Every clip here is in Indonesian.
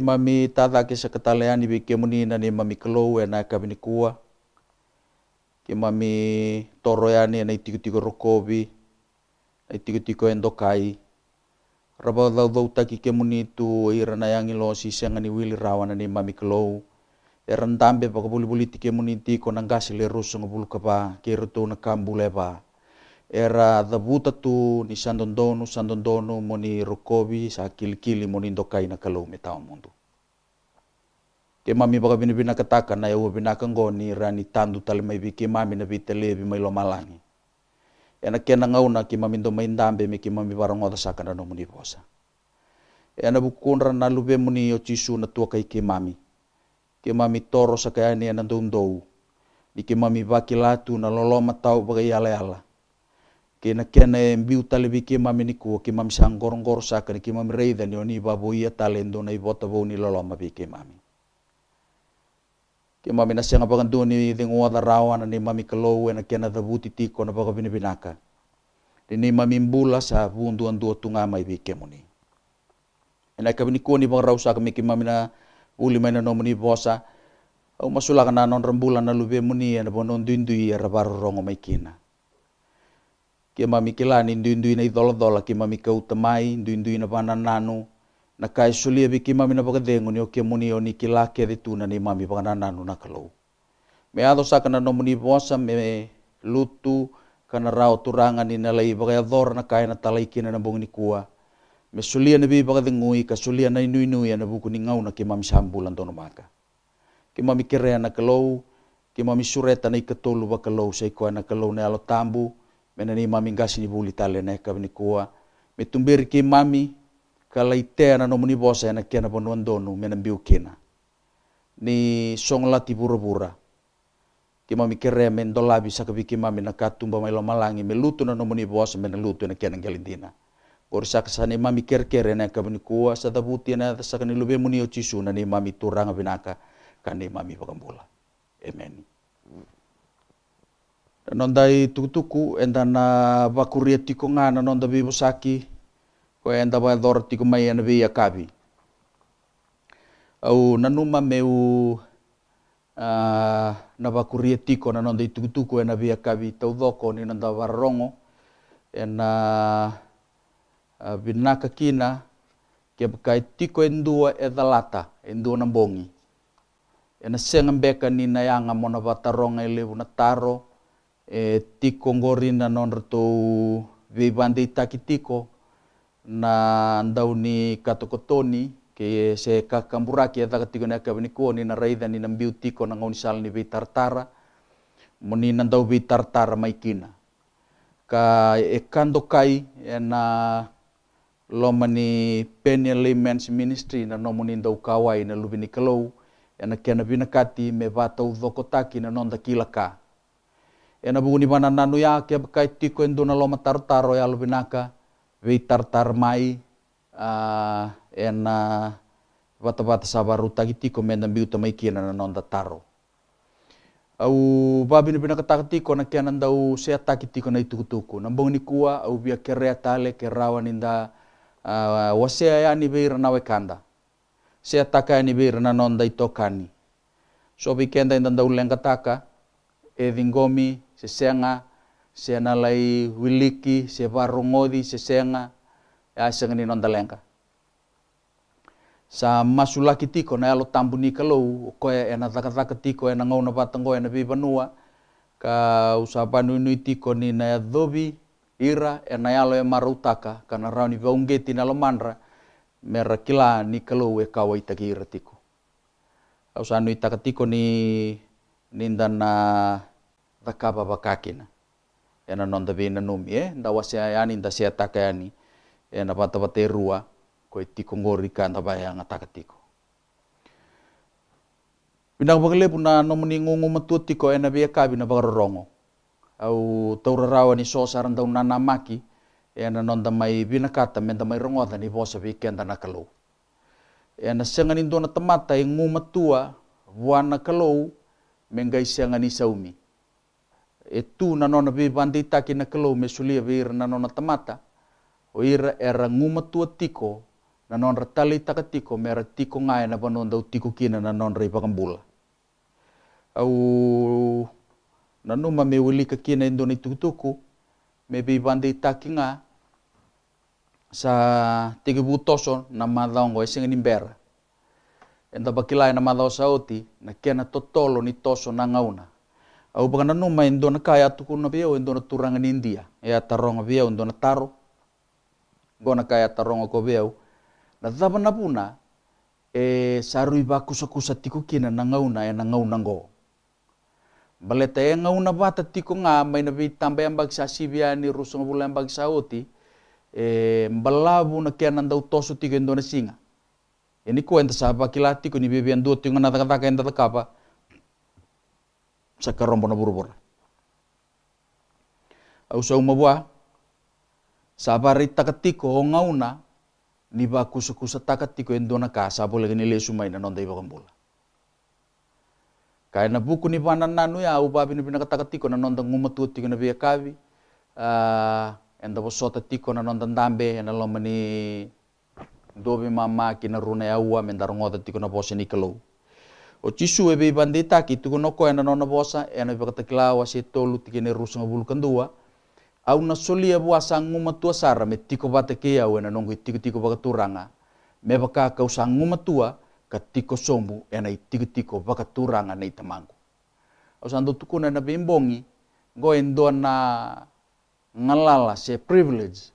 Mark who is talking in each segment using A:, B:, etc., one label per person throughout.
A: imami tata ke seketalean ibi kemuni na ni mami kelou e na kabini kua e ke imami toroyani na itiko-tiko rokobi na itiko-tiko endokai raba dau dau taki kemuni tu ira na yangi lo si senga ni wili na ni mami kelou e rentambe pakabuli-buli ti kemuni tiko konangasi le rusunga bulu kaba, ke rutu na kambule era dabuta tu ni sandondonu sandondonu moni rokobi sa kilikili moni ni dokai na kalau metau mundu ke mami baka bini bina kataka na ewa bina kango ni rani tandu tali mai biki mami na bita lebi mai lo ena kena ngauna ki mami do main dambe mi mami barang oda sakana no muni posa ena bukunra na lube muni o chisu na tua kai ki mami ki mami toro sakaya ni ena dum dou di ki mami baki na lolo matau bagai ala ala kena kena mbiu tale biki mami niku ke mami sanggor-ngor sakani ke mami reida ni oni babu ia talendo na ibota bo ni loloma bi mami ke mami na sianga ni doni dengo rawa na ni mami kelou na kena dabuti tiko na paka binaka ni mami mbula sa bunduan dua tunga mai bi muni. moni ena ka ni koni bang rausa kami ke mami na uli maina na nomoni bosa au masulakan na non rembulan na lube muni e na bonon dindui ya e rongo mai kina kia mami kilani nduindui na idholadhola kia mami kautamai nduindui na vanananu na kaisulia vi kia mami na vakathengu ni o kia o ni kilake thituna ni mami vakanananu na kalou me athosa kana nomuni vosa me lutu kana rao turangan na lai vakayadhora na kaina talaikina na bungini kua me sulia na vi vakathengu'i ka sulia na ya na vuku ni ngauna kia mami sambulan tono maka kia mami kerea na kalou kia mami sureta na ikatolu sai kua na kalou ne alo tambu mena ni mami ngasi ni buli tale na eka ni kua me tumberi ki mami kala itena no muni bosa ena kena bono donu mena biu kena ni song lati bura-bura ki mami kere men dola bisa ka biki mami na katumba mai lo malangi me lutu na no muni bosa mena lutu e na kena ngelindina Korsa kesana mami kere-kere na eka kua sa buti ena sa ni lube muni o cisu na ni mami turanga binaka ka ni mami pakambula. Amen nondai tukutuku enda na bakuria tiko ngana nonda be busaki ko enda ba dor tiko mai ena be yakabi au nanuma meu uh, na bakuria tiko na nonda tukutuku ena be yakabi tau doko ni nonda barrongo ena uh, binaka kina kebakai tiko endua edalata endua na bongi ena sengambeka ni na yanga mona bataronga ilevu e na taro e, tiko ngori na nonro tou vivandi taki tiko na ndauni katokotoni ke se kakamburaki eta katiko na kabinikoni na raidhani na mbiu tiko na ngauni sal vitartara moni na ndau vitartara maikina ka e kandokai e na loma Penny Layman's Ministry na nomo ni ndau kawai na lubini kalou e na kena binakati me vatau dhokotaki na nonda kilaka ena buguni mana nanu ya kia bakai tiko endo na loma tartaro royal binaka vei tartar mai uh, ena vata vata sabaru tagi tiko menda biu tamai kia na nonda taro au babini bina kataka tiko na kia nanda u sea taki tiko na itukutuku na buguni kua au bia kerea tale kerawa ninda uh, wasea ya ni beira na wekanda sea taka ni beira na nonda itokani so weekend enda ndaulenga taka edingomi sesenga sena lai wiliki se varongodi sesenga ya senga ni nondalenga sa masulaki tiko na alo tambuni kalau ko e na takataka tiko e na ngau na patango e na ka usapanu nui tiko ni na ya dobi ira e na alo e marutaka kana rauni vaungeti na lomandra mera kila ni e kawa itaki ira tiko usanu itakatiko ni ninda na Dakapa kaba bakakina ena nonda bina numi e eh? da wasiayani nda sia yani ena pata pate rua ko tiko ngori kanda ba tiko bina Binang bagale puna nomoni ngungu matuti tiko ena bia kabina rorongo, au taurarawa ni sosaran unana maki, ena nonda mai binakata menda mai rongoda ni bosa bikenda nakalu ena senganin dona tamata ingu e matua buana kalou menggai sengani saumi e tu na nona be bandita ki na kalau me sulia be na nona tamata, o ira era nguma tua tiko, na non ra taka tiko, me ra tiko ngai na vanon dau tiko kina na non ra ipakambula. Au na numa me wilika kina indoni tukutuku, me be bandita ki nga sa tiki butoso na madaongo e singa nimbera. Enda bakilai na madao saoti, na kena totolo ni toso na ngauna. au pakana no ma indona ka ya tukuna pia o indona turanga india ya taronga pia indona taro gona kaya ya taronga ko pia na zaba na puna e sarui ba kusa kusa tiku kina na ngauna ya na ngauna ngo baleta ya e ngauna bata tiku nga mai na bitamba yang sibia ni bula oti e mbalabu na kia nanda utosu tiku e indona singa ini ko enta saba kilati ko ni bibian duo tiku na enta sakarombo na burubur. Au sa sa sabari takatiko o ngauna, ni ba kusa-kusa takatiko endo na ka, bole gini lesu na iba bula. Kaya na buku ni ba nanu ya, au ba bini binakatakatiko na tiko na biya kavi, endo enda sota tiko na nonda ndambe, enda lomani dobi mama kina runa ya ua, mendarungo tiko na bose ni kelou o cisu ebe bandi taki kono noko ena nona bosa ena ibakata kilawa si tolu tikini rusunga bulu kandua au na solia e bua sanguma tua sara me tiko bata au ena nongo tiko tiko baka turanga me baka kau nguma tua ka tiko sombu ena tiko tiko baka turanga nei tamangu au sando tukuna na na bimbongi go endo na ngalala se privilege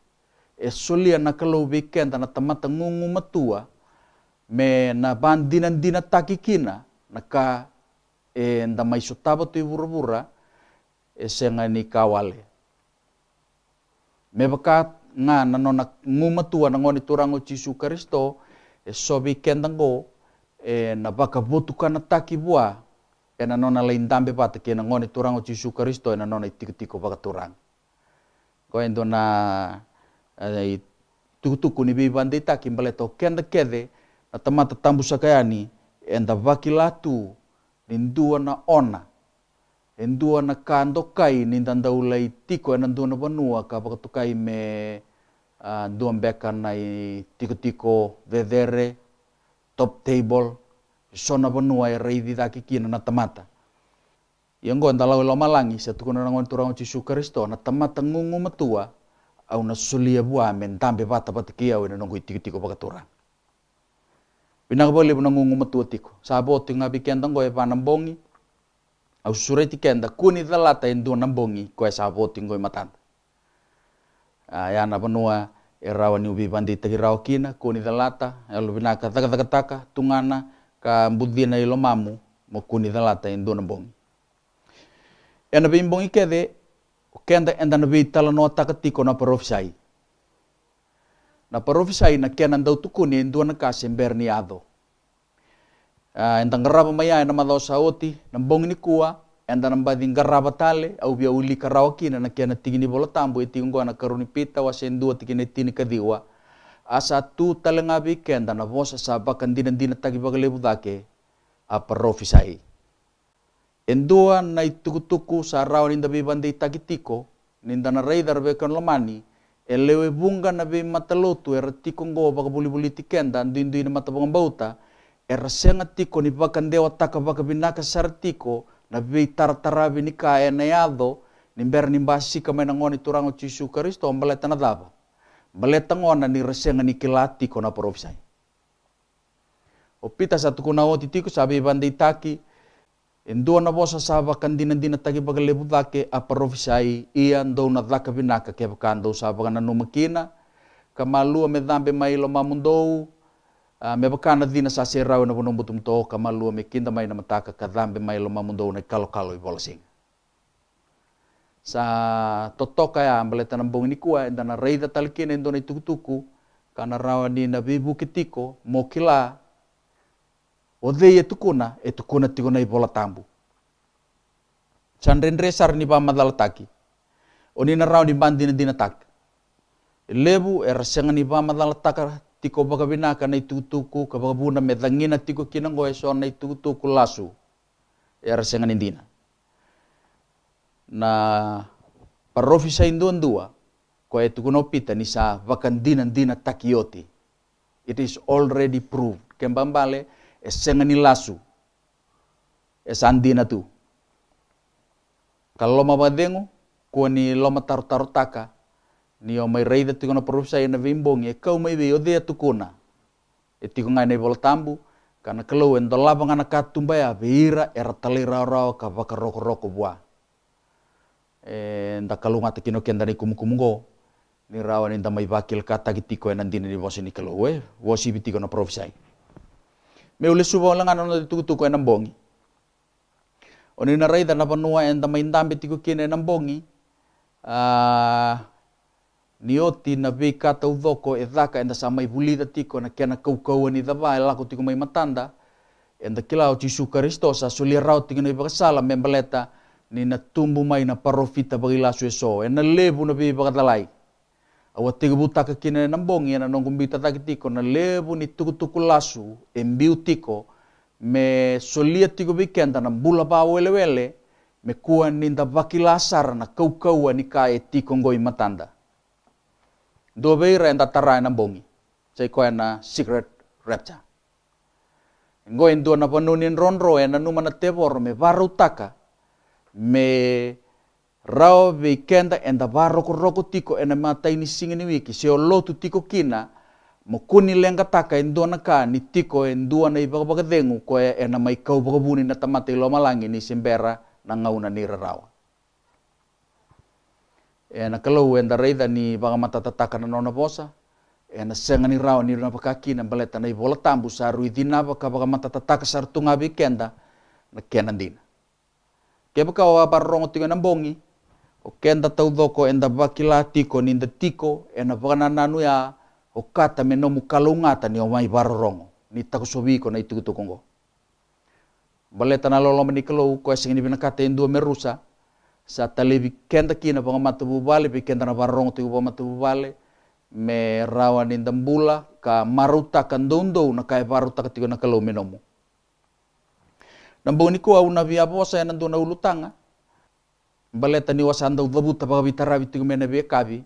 A: e solia na kalau weekend na tamata ngungu matua me na bandina dina takikina naka e nda maisutaba tu burubura e senga ni kawale me bakat nga nanona ngumatua na ngoni turango Jesu Kristo e sobi kendango e na baka butuka na taki bua e nanona leindambe bata ke na ngoni turango Jesu Kristo e nanona itikitiko baka turang ko endo na e, tukutuku ni bibandita kimbaleto to kenda kede na tamata tambusa kayani enda vakilatu nindua na ona nindua na kanto kai ni tandau tiko ena na vanua ka pakato kai me ndua dua na nai tiko tiko vedere top table sona vanua e rei didaki kina na tamata Yang gon talau e lo malangi sa tukuna na ngon turang cisu kristo na tamata ngungu matua au na sulia buamen tambe bata bata kia ena nongui tiko tiko Pinakapoli po nangungumatwati ko. Sabot yung nabikenda ko pa bongi. Au sureti kenda kuni talata yung doon nambongi ko ay sabot yung ko matanda. Ayan na panua erawa ni ubi pandi tagiraw kina kuni talata elo binaka taka tungana ka budina ilo mamu mo kuni talata yung doon nambongi. Yan bimbongi kede kenda enda nabi talano takatiko na profsai. na parofisay na kenan daw tukunin duwan na kasim berniado. Uh, ah, entang garaba maya na madaw sa oti, nang bong ni kuwa, enda nang bading garaba tale, au biya uli karawakina na kianan tigini bola tambo, itingong na karunipita, wasen dua ni kadiwa, asa tu talangabi kenda na vosa sa bakan dinan dinan tagibagalibu dake a parofisay. Endua na itukutuku sa araw ninda bibanday tagitiko, ninda na raydar bekan lomani, elewe bunga na be matalotu era tiko ngo baka buli buli tikenda ndindu ina mata bauta era senga tiko ni baka ndewa taka baka binaka sartiko na be taratarabi ni ka yado ni ber ni basi kama na ngoni turango cisu kristo mbaleta na daba baleta ngona ni resenga ni kilati kona porofsai opita satu kuna otitiku sabi banditaki taki Indua na bosa saba kandina dina tagi bagalibu dake a parofisai ian dou na daka vinaka ke bakandou saba na numakina kamalua me dambe mailo mamundou Uh, me bakana dina sa se rawe na bono butum to kamalua me kinda mai na mataka ka kadambe mailo mamundou na kalo kalo i bolasing. Sa totoka ya ambaleta na bongi nikua enda na reida talikina endo na itukutuku kana rawa ni na kitiko mokila Ode etukuna etukuna tikona ibola tambu. Chandren resar ni ba madala taki. Oni na ni bandi dina tak. Lebu erasengan senga ni ba madala taka tiko baka binaka na itutuku ka baka buna medangina tiko kinango eso na itutuku lasu. erasengan senga ni dina. Na parofisa induan dua. Ko etukuna opita ni sa vakandina dina takioti. It is already proved. Kembambale, e ni lasu e sandina tu kalau mau badengu ko ni matar tarotarotaka ni o mai reida kono perusa ina vimbongi e kau mai odia tu kona. e ngai nei tambu, kana kelo en labang ana katumba ya veira era talira rao ka vakaroko roko bua e nda kalunga tikino kino kumukunggo ni rawa ni mai bakil kata gitiko enan dina ni bosi ni kelo we wosi bitiko na meulisuwa lang ano na tukutuko ng bongi. Oni na ray da napanua en da maindambi tiku kine ng bongi. Ah, nioti na vi kata udhoko e dhaka enda sa mai bulida tiko na kena kaukau ni dava e lako tiko mai matanda. Enda kilao tisu Kristos a sulia rao tiko na ibakasala membaleta ni na tumbu mai na parofita bagila sueso. E na lebu na vi ibakatalai. awa tegebuta ke kine nambong yana nongumbita tiko, na lebu ni tukutuku lasu embiutiko me solia tiko bikenta na bula pa wele wele me kua ninda na kaukaua ni ka e tiko ngoi matanda. Dua beira enta tarai e nambongi, cai kua na secret rapture. Ngoi ndua na panunin ronro ena numana tebor me varutaka me Rau vi enda enta varoko roko tiko ena mata ini singini wiki seo lotu tiko kina mo kuni lenga taka en duana ka ni tiko en duana e i baka dengu ko e ena mai kau baka buni na tamata i loma langi ni simbera na ngauna ni rarawa. Ena kalau enda reida ni baka mata tataka na nona bosa ena senga ni rawa ni rana baka kina mbaleta na i bola tambu saru i dina baka baka mata tataka saru tunga vi kenda na kena dina. Kepaka wa barrongo na e nambongi, o kenda tau doko enda vakila tiko ni tiko ena na nanu ya o kata me nomu ni omai mai ni ni takusoviko na kongo. baleta na loloma ni kalou ko esing singini vinakata e dua merusa sa talevi kenta kina vangamatavu vale pi kenta na vararongo tiku matu bubale me rawa ni dambula ka maruta kandundo, na kai varuta ka na kalou menomu. nomu Namboni ko au na via bosa nandu na ulutanga, tani wasanda udhabu tabaga bitarabi be kabi,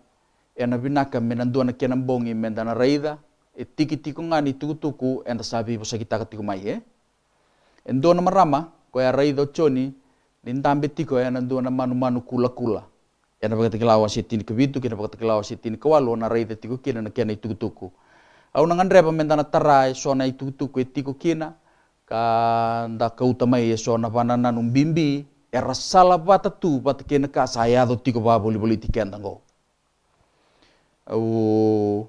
A: ena binaka menanduana kenan bongi mendana raida e tiki tiku ngani tuku tuku eh? e e ena sabi bosa kita katiku mai e na marama koya raida choni lintambe tiko ena na manu manu kula kula ena baga tikilawa sitini kebitu kena lawa tikilawa sitini kewalu na raida tiku kina na kena tuku tuku au nangan reba na tarai na e itu tuku e tiku kina ka nda kautamai e sona banana numbimbi era bata tu bata kena ka saya do tiko ba boli boli tiken ngo. au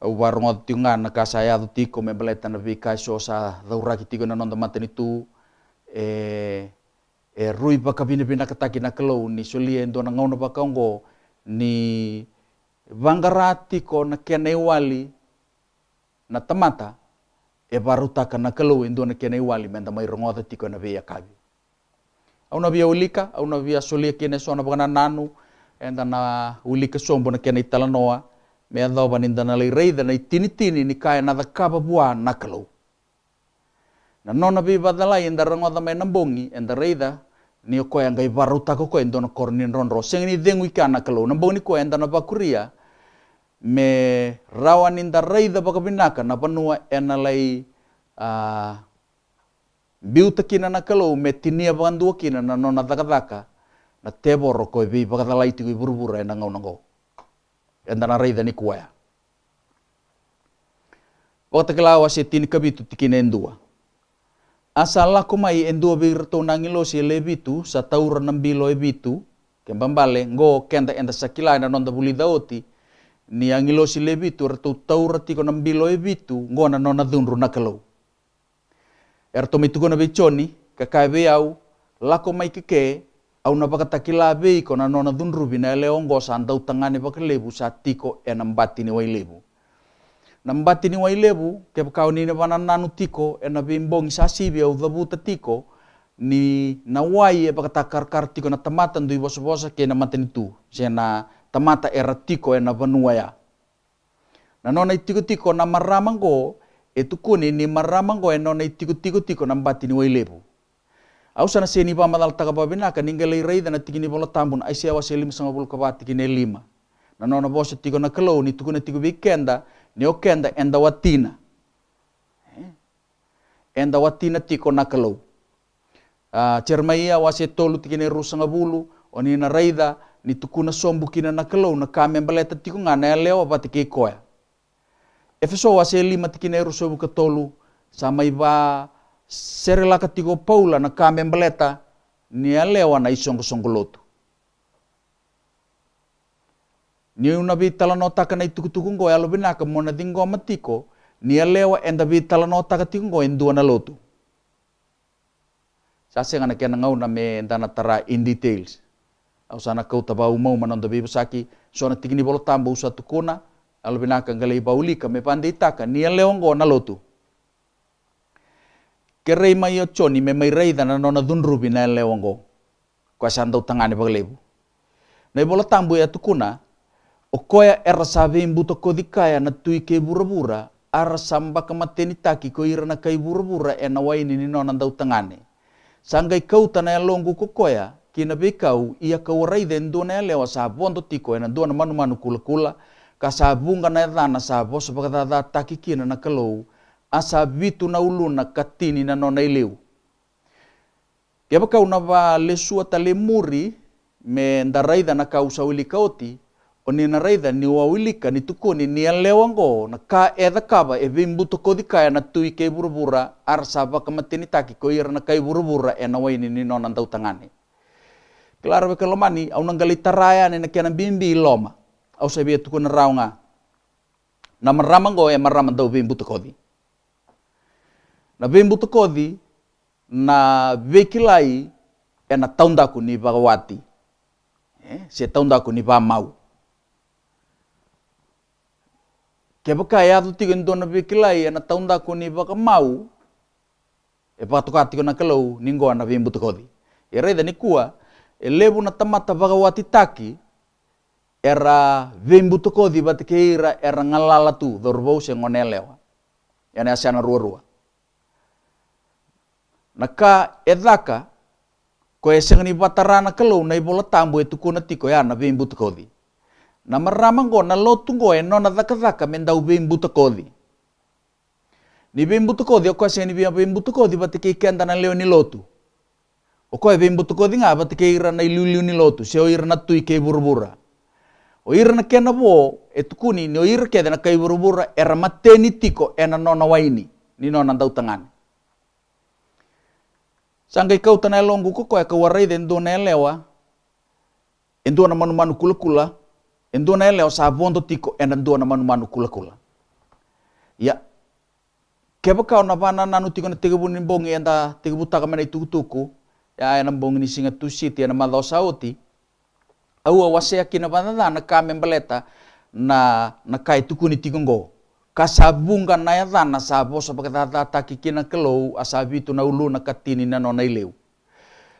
A: au warungo tiunga na ka saya do tiko me tana na ka so sa daura ki tiko na nonda ni tu e e rui ka bine bina kataki na kelo ni soli endo na ngona pa ngo ni vangarati ko na kena wali na tamata e baruta na kelo endo na kena wali menda mai rongoda tiko na ya kabi auna via ulika auna via solia kene sona bana nanu enda na ulika sombo na kene talanoa me adho nda na leireida na tini ni kae na da dhakaba bua nakalo na nona vi badalai enda rangoda mai nambongi enda reida ni ko okoya ngai varutako koya ndona korni nronro sengini dhengu ika nakalo nambongi ko enda na vakuria me rawa ninda reida bakabinaka na panua ena lai uh, biutakina na kalau metinia dua kina na nona dakadaka na teboro ko bi e bagadalaiti ko burbura ena ngau nango enda na reida ni kuaya wakta kelawa se tin kabitu tikina endua asala kumai endua tu nangilo se lebitu sataura nambilo ebitu kembambale ngo kenda enda sakila e na nonda bulidaoti ni angilo se lebitu ratu taura tiko nambilo ebitu ngo na nona dunru na kalau er to mituko na bechoni kakabe au lako mai keke au na pakatakila be iko na nona dhunrubi na ele ongosa andau tangane pakalebu sa tiko e na mbati ni wailebu na mbati ni wailebu ke pakau ni na tiko e na bimbongi sa sibi au ta tiko ni nawai e pakatakar tiko na tamata ndui bosa-bosa ke na matanitu se na tamata era tiko e na vanua ya na nona itiko tiko na maramango e etukuni ni maramango eno na itiku tiku tiku na mbati ni wailebu. Au sana seni pa madal taka pa binaka ningalei reida na tiki ni bolo tambun ai se awa lima sanga bolo kaba tiki ne lima. Na nona bosa tiku na kalau ni tuku na tiku bi bikenda ni kenda enda watina. Eh? Enda watina tiku na kalau. Uh, Cermaia wase tolu tigini rusanga bulu oni na reida ni tuku na sombu kina na kalau na kame mbaleta tiku ngana ya leo apa tiki koya. Efeso aseli matikinero sobu katolu sama iba serela katigo paula na kame mbaleta ni alewa na isongo songolotu. Ni una bi talanota kana itukutukungo ya lobinaka mona dingo matiko ni alewa enda bi talanota katikungo endua na lotu. Sase ngana kena ngau na me endana tara in details. Au sana kau taba umau manonda bibasaki sona tikini bolo tambo usatu kuna albinaka bauli baulika me panditaka ni leongo na lotu kerei mai o choni me mai reida na nona dunrubi e na leongo kwa sanda utangane baglebu na tambu ya tukuna o koya era sabe imbuto kodikaya na tuike burabura ara samba kamateni taki ko irana kai burabura ena waini ni nona ndau tangane sanga ikau tana kokoya kina be kau ia kau reida e ndona ya lewa sa bondo tiko ena dona manu manu kula kula kasabunga na edana sa voso vakadada takikina na kalou a vitu na uluna katini na nona ileu ke vakau na valesua talemuri me ndaraida na kausauilika oti o ni na ni wauilika ni tukuni ni alewango na ka eda kava e vimbuto kodikaya na tui kei burubura ar sa vakamatini taki ira na kai burubura e na waini ni nona dautangani Claro, que lo mani, taraya ni na kena bimbi loma. au sa bia tukuna raunga na ngo e marama dau bem kodi na bem kodi na vekilai e na ku ni vagawati eh? se ku ni vamau kebaka ya tu tigen na vekilai e na ku ni mau e patukatiko na kalau ningo na bem kodi e reida ni kuwa e levu na tamata vagawati taki era vembu toko di batikeira era ngalala tu dorvou se ngonelewa yana asiana rua rua naka edaka ko esengani batarana kalau na ibola tambo etuku na tiko yana vembu toko di na maramango na lotungo eno na daka daka mendau vembu toko di ni vembu toko di ko esengani vembu toko di batikikenda na leo ni lotu o ko vembu toko di nga batikeira na ilulu ni lotu se oira na tuike burbura oirna kena bo, etukuni ni oir ke dena kai burubura era mateni tiko ena nona waini ni nona ndau tangan. Sangai kau tana longu ko koe kau warai den dona elewa, lewa dona manu manu kula kula en dona lewa sa bondo tiko ena dona manu manu kula kula ya kebo kau na bana nanu tiko na tege bunin bongi enda tege buta kamena itu tuku ya ena bongi ni singa tusi ti ena sauti, aua wasea kina vanatha na ka membeleta na na kai tukuni tigongo ka sabunga na ya dhana sabo sabo kadha taki kina kelou asabitu na ulu na katini na nona ileu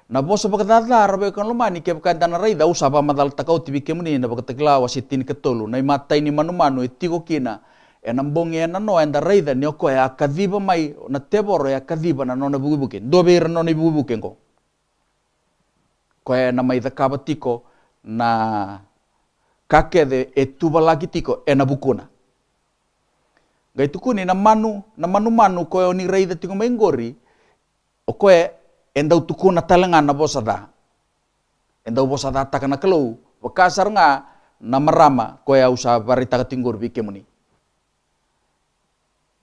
A: na baka bakadha rabe kan lumani ke baka dana raida usaba madal takau tibi kemuni na baka wa sitini ketolu na matai ni manu manu itigo e kina enambonge e na no enda raida ni okoe a kadhiba mai na teboro e a kadhiba na nona bubuke dobe ira e nona bubuke ngo ko na mai dakaba tiko na kakede etubalagitiko enabukuna gaitukuni na manu na manu manu koe oni reida tingo maingori o koe endau tukuna talangana da. endau bosada takana kalau wakasar nga na marama koe au sa barita katinggor bikemuni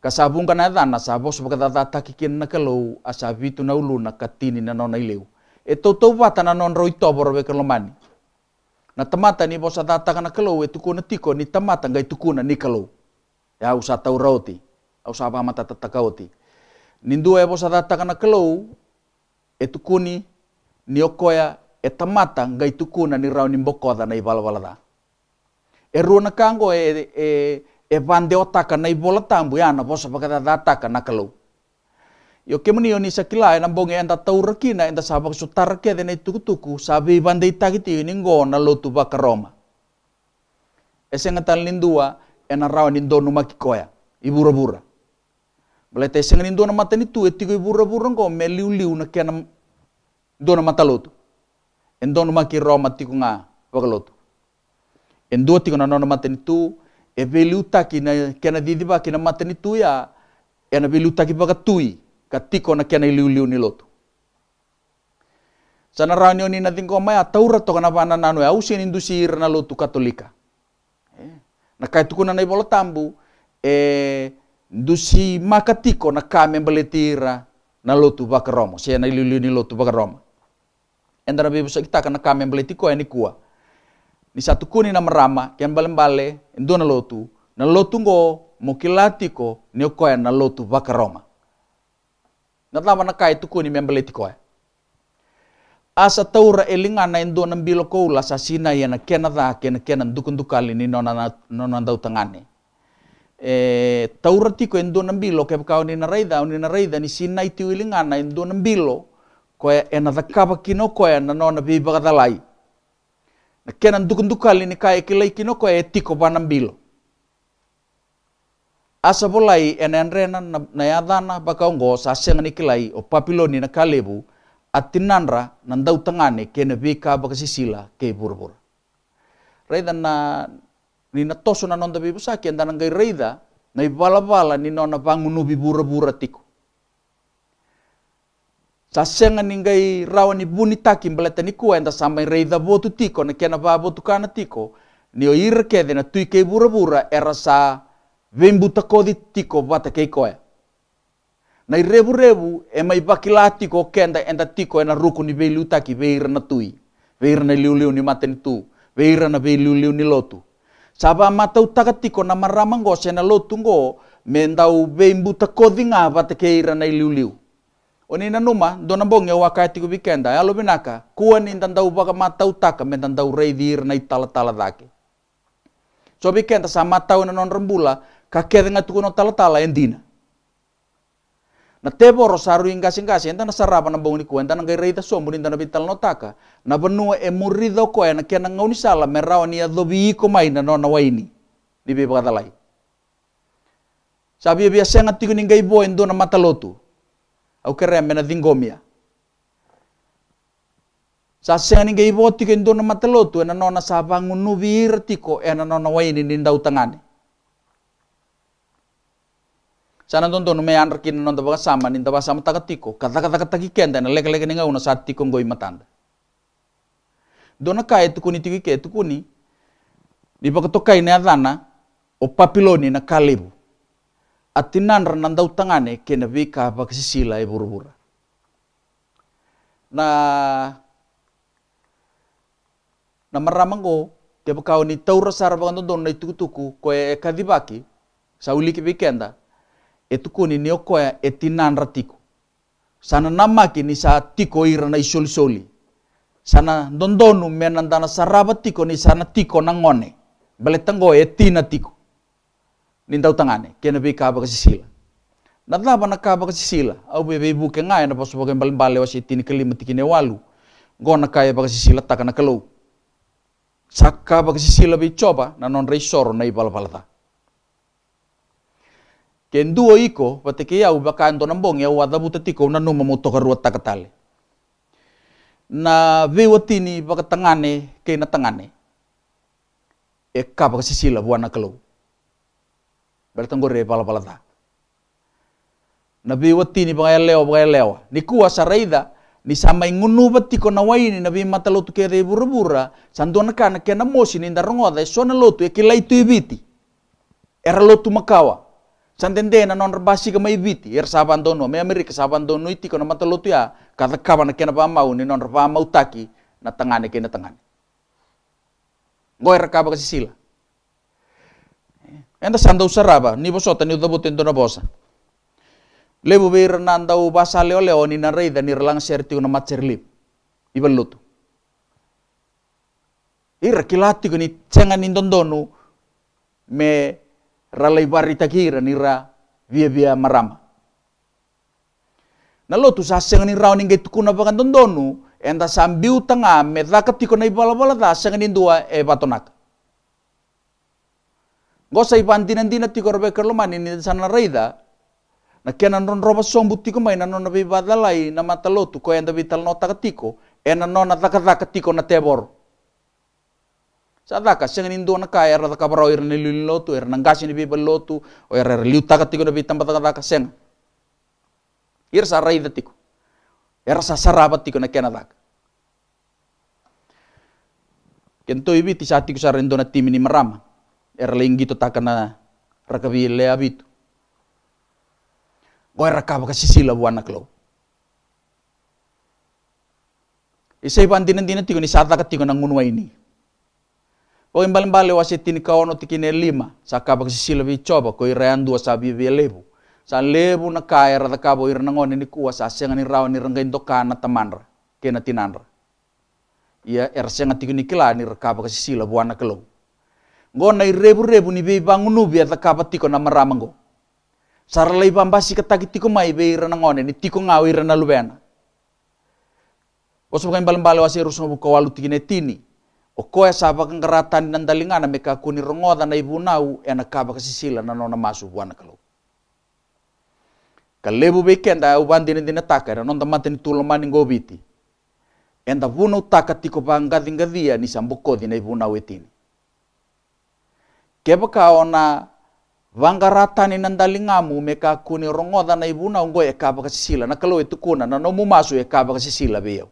A: kasabung kana e dana sabos dada takikin na kalau asabitu na ulu na katini na nona ileu Eto tau tau bata na non roitobor bekalomani na tamata ni bosa datang na kalau e tukuna tiko ni tamata ngai tukuna ni kelo. ya usa tau rauti usa apa mata tatakauti nindu e bosa datang na kalau e tukuni ni okoya e tamata ngai tukuna ni rau ni bokoda na ibalbalada e na kango e e e bande otaka na ibola tambu na bosa pakata dataka na kelo. Yo kemeni oni sakila ena ambong en ta taurki na en sabak su tarke den itu tuku sabi ita tagiti ini ngona lotu ba Roma. Ese ngatal nindua ena rawa nindo numa kikoya ibura bura. te ese nindo na mata nitu etiko ibura bura ngo me liu na kena do mata lotu. En do numa ki Roma tiku nga bagalotu. En do tiku na nona mata nitu e utaki na kena didiba kena mata nitu ya ena veliu utaki baka tui katiko na kiana iliuliu ni lotu. Sana ranio ni na tingko maya taurat to kana pana nanu au usi indusi irna lotu katolika. E, na kai tukuna na ibolo tambu e dusi makatiko na kame mbaletira na lotu romo. Sia na iliuliu ni lotu bakaromo. Endara bebesa kita kana kame mbaletiko ini e kuah ni satu kuni na merama kian balen bale e ndo na lotu na lotu ngo mokilatiko na lotu vakaroma Natlawa na kai tuku ni membeli tikoe. Asa taura elinga na endo na bilo koula sa sina yana kena dha kena kena dukun dukali ni nona nona dau tangani. E, taura tiko endo na bilo ke pakau ni na reida ni na reida ni sina itu elinga na endo na bilo koe ena dhakaba kino koe na nona bibaga dalai. Na kena dukun dukali ni kai kilai kino koe tiko banambilo. asa volai enenrena na, na yadhana bakaongo sasenga nikilai o papiloni na kalebu atinanra na tangane kene vika bakasisila ke burubura raida na nina toso na nonda bibu saki andana ngai raida na ibalabala ninona vangunu biburabura tiku sasenga ningai rawa ni buni taki mbaleta nikua enda sambai raida votu tiko na kena va votu kana tiko ni o ira na tui ke era e sa vimbuta kothi tiko vate na irevu revu e mai vakila tiko kenda enda tiko ena ruku ni vei liutaki veira na tui veira na liuliu ni mateni tu veira na vei ni lotu sava matau taka tiko na marama ngose na lotu ngo me dau vimbuta kothi ngā vate ira na iliuliu oni na numa dona bonge wa kai tiko vikenda alo binaka kuwa ni ndandau vaka matau taka me ndandau ira na itala tala dake so vikenda sa matau na non rembula ka nga tukuno tala tala endina. Na tebo rosaru inga singa senta na saraba na bongi kuenta na gairei ta sombu ninda na bital no taka. Na benua e murido koe na kena ngauni sala merao ni adhobi iko maina no na waini. Ni beba kadalai. Sabi bia senga ning gai ibo endo na matalotu. Au kereme mena dingomia. Sa senga ninga ibo tiku endo na matalotu na nona sabangunu birtiko na nona waini ninda utangani. Sana tonton nume an rekin non tapa sama nin tapa sama takatiko kata kata kata kiken na lek lek ninga una saat tiko goi matanda. Dona kai tukuni tiki ke tukuni di pakatokai ne adana o papiloni na kalibu. Atinan nanda utangane kena vika sisila e burubura. Na na maramango tiap kau ni taura sarabangan tonton na tuku tuku koe kadibaki sauliki vikenda etuko ni ya etinan ratiku. Sana namaki ni sa tiko ira na isoli-soli. Sana dondonu menan dana saraba tiko ni sana tiko na ngone. tango etina tiko. Nindau tangane, kena bi kaba kasisila. Natlaba na kaba kasisila, au bebe ibu ke ngaya na pasu bagen bale wasi etini kelima ne walu. Gona kaya bakasisila takana kelau. Saka bakasisila bi coba na non reisoro na ibal balata ken duo iko pateke yau bakanto nambong yau wadabu tetiko nanu mamutoka ruat takatale na vewatini tangane ke na tangane e kapa sisila buana kalau baltangore pala pala ta na vewatini bakaya lewa bakaya lewa ni kua saraida ni sama ingunu batiko na waini na vi mata lotu ke re burubura sanduana kana ke na mosi ni ndarongoda e suana lotu e kilaitu ibiti e era lotu makawa Santendena non rbasi ke maibiti, ir er saban dono, me Amerika saban dono iti kono matalotu ya, kata kaba na kena pamau ni non rpa mau taki na tangane kena tangane. Ngoe rakaba kasi sila. Enda sanda usaraba, ni bosota eh, ni dona dono bosa. Lebu beir nanda u basa leo leo ni na reida ni relang serti una matcher lip. Ibal lutu. Ira kilati kuni cengan indondonu me ralai bari takira nira via via marama. Nalo tu saseng ni rau ningai tukuna bakan tondonu, enta sambiu tanga metaka tiko nai bala bala ta e batonak. Gosa ipanti tiko nanti korbe kerlomani ni sana reida, na kenan ron roba song butiko mai na nabi badalai na mata lotu ko enta vital nota katiko, ena nona taka taka tiko na tebor sadaka sengen indo na ka era ka baro era nilin lotu era nangasi ni bibel lotu o era liu taka tiko na bitam seng ir sa rai da sa sarabat tiko na kena taka kento ibi ti sati ko sa rendo na timi ni marama era linggito taka na rakabi le baka sisila klo Isai bandinan dinan tiko ni sadaka tiko na ngunwa ini. Ko imbal mbale wa setini kaono tikine lima. sisi kisisila coba. ko irean dua sabi lebu. Sa lebu na kaera da kabo iranangone ni kuwa sa senga ni rawa ni rengga kana tamanra. Kena tinanra. Ya, ya Ia ersenga tikini kila ni rekaba kisisila buana kelong. Ngona irebu rebu ni bei bangunubi ata ya kaba tiko na maramango. Sarala ibambasi kataki tiko mai bei iranangone ni tiko ngawi iranalubena. Kosobukan imbal mbale wa seirusno buka walu tikine tini o koe sa vakangarata ngaratan na dalingana me ka kuni rongoda na ivunau e na ka sisila na nona buana kalau ka levu veikeda e dina taka era nonta mata ni tulomani goviti e da buna utaka tiko vagadigavia ni sa bokodi na ivunau e tini ke vakao na vangaratani nan daligamu me ka kuni rongoda na ivunau ngo e ka sisila na kalau e tukuna na nomu masu e ka be veiau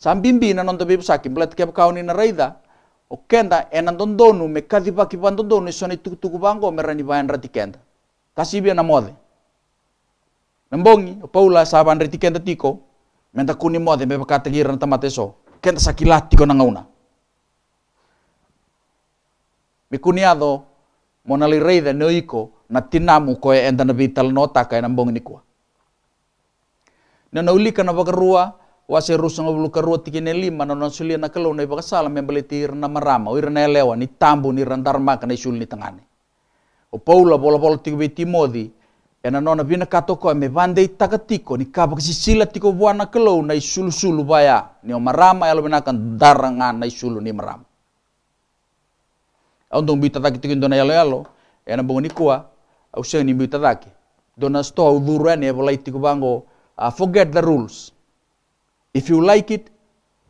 A: sambimbi na nonto bibu saki mlet kep kauni na raida okenda enan tondonu me kadhipa kipan tondonu isoni tuku bango merani bayan ratikenda kasibia na mode nembongi paula saban ratikenda tiko menta kuni mode me bakata gira na tamateso kenda sakilati ko nangauna mi kuniado monali raida noiko na tinamu ko enda na vital nota ka nembongi nikwa na naulika na bakarua wase rusa ngobulu karua tikine lima na non sulia na kalau na ibaka salam yang beli tir na marama wir na elewa ni tambu ni randar maka na isul ni tangane o paula bola bola tiku be timodi ena nona bina katoko me vande takatiko ni kasi sisila tiko buana kalau na isulu sulu baya ni o marama ya kan darangan na isulu ni marama Ondong bita taki tikin dona yalo yalo, ena ni kua, au seng ni bita taki. Dona stoa au duru ene, ya bolai tiku bango, ah, forget the rules. If you like it,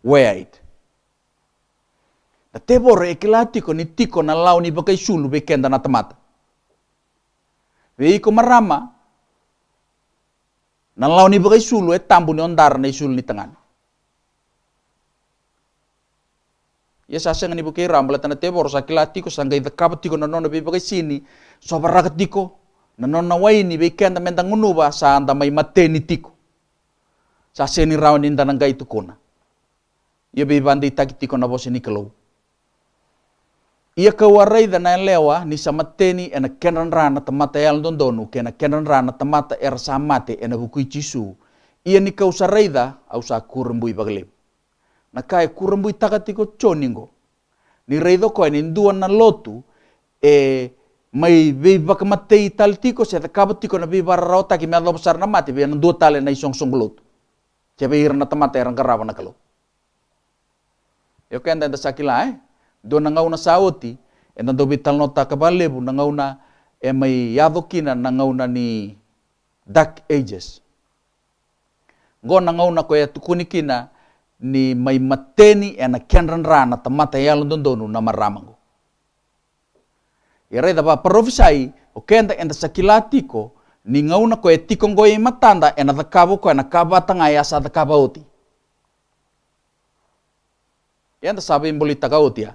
A: wear it. Na te e kilatiko ni tiko na lau ni bakai shulu be kenda na tamata. Ve iko marama, na lau ni bakai shulu e tambu ni ondara na shulu ni tangan. Ia saseng ni bukai rambala tana te sa kilatiko tiko sanggai dakapa tiko na nona be bakai sini, sobaraka tiko, na nona waini be kenda mendang unuba sa anda mai mateni tiko sa seni rawan inta nangka gaitu kona. Ia be bandi takiti kona bosi ni kalau. Ia kawarai dan nain lewa ni samateni ena kenan rana tamata yal dondonu kena kenan rana tamata er samate ena bukui cisu. Ia ni kau ausa au sa kurembui baglem. Na kai kurumbui takati ko coningo. Ni reido ko ena induan na lotu e mai be bakamatei taltiko se takabati ko na be bararota ki me adobsar na mate be na dua tale na isong song lotu. Jebe na temate rang karawa na kalu. Yo kenda da sakila eh. do nangaw na sauti e nando bital nota kabalebu nangaw na e may yadokina nangaw na ni dark ages. Go nangaw na koya tukunikina ni may mateni ena e na kenran rana tamata yalon dondonu na maramango. Ire da ba oke o kenda enda sakilatiko ni na ko etikongo matanda ena thakavo ko ena kavatanga yasa e thakavauti yanda sabe imboli takautia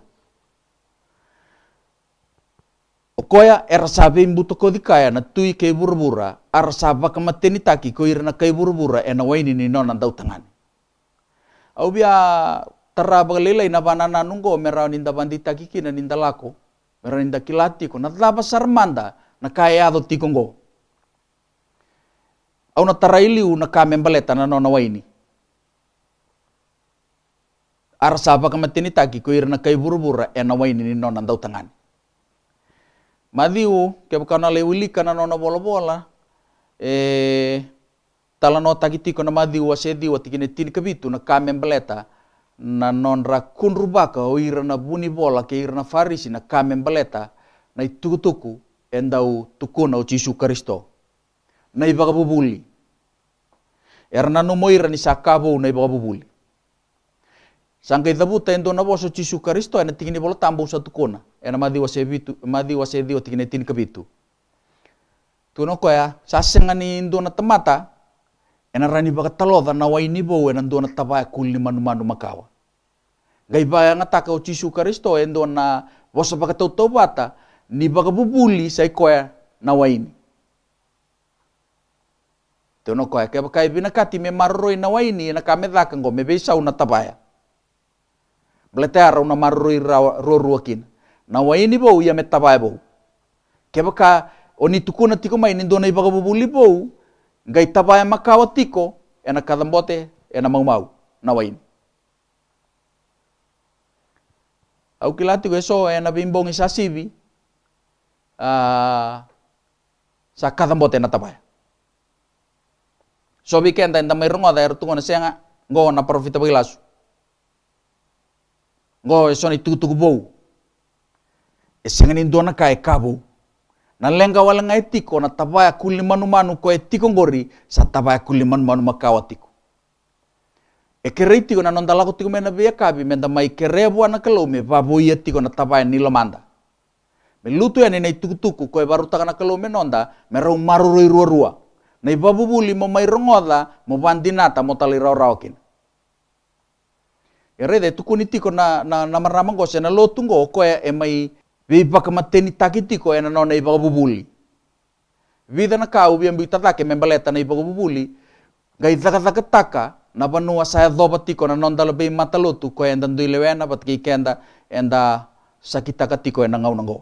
A: okoya era sabe imbuto kodikaya na tui kei burbura ar saba teni taki ko irna kei burbura ena waini ni nona dau tangani au bia ina bana na nungo merau ninda bandi taki kina ninda lako merau ninda kilati ko na taba sarmanda na kaya ado tikongo au na tarailiu na kamen baleta na nona waini. Ara sapa kama tinitaki kuir na kai burubura e na waini ni nona ndau tangani. Madiu ke bukana lewilika nona bola bola e tala no takitiko na madiu ase diu atikine tini kabitu na kamen baleta na non rakun rubaka o ira buni bola ke ira na farisi na kamen baleta na itukutuku endau tukuna o Jesu Kristo. na ivagavuvuli erananumoira ni sakavo na ivagavuvuli sanga ithavuta endo na voso Jesu Kristo ena tigini vola tambusa tukona ena madhi wa sevitu madhi wa sedio tigini tin kabitu tunoko ya sasenga ni ndo na tamata ena rani bagataloda na waini bo ena ndo na tava e kulni manu makawa gai ba e o Jesu Kristo endo na voso bagatau tobata ni vakavuvuli sai koya na waini Teno koe ke pakai bina kati me marroi na waini na kame dhaka ngome beisa una tabaya. Bleteara una marroi rorua kina. Na waini bau ia me tabaya bau. Ke baka oni tukuna tiko mai nindona ibaga bubuli bau. Ngai tabaya makawa tiko ena kadambote ena maumau na waini. Au kilati ko eso ena bimbong isa sivi. Uh, sa kadambote na tabaya. So bi kenta inta mai rongo daer tu kona senga ngo na bai lasu. Go soni tu tu E senga dona kabu. Na lenga wala ngai tiko na tabaya kuli manu manu ko e tiko eh, ngori sa tabaya kuli manu manu makawa tiko. E kere tiko na nonda lako tiko mena bia kabi menda mai ya ya bua na kalau me babu ia tiko na tabaya nilo manda. Me ya nenei tuku tuku ko baru takana kalau me nonda me rau rua. na ibabubuli mo may rongoda mo bandinata mo taliraw-rawkin. Erede tukunitiko na na namaramang ko na lotungo ko e, e may vipakamateni takitiko e na no na ibabubuli. Vida na kau biang bitatake membaleta na ibabubuli gai taka na banua saya dobatiko na non dalabay matalotu ko e ndanduilewena bat enda sakitaka katiko e eh, nangaw nangaw.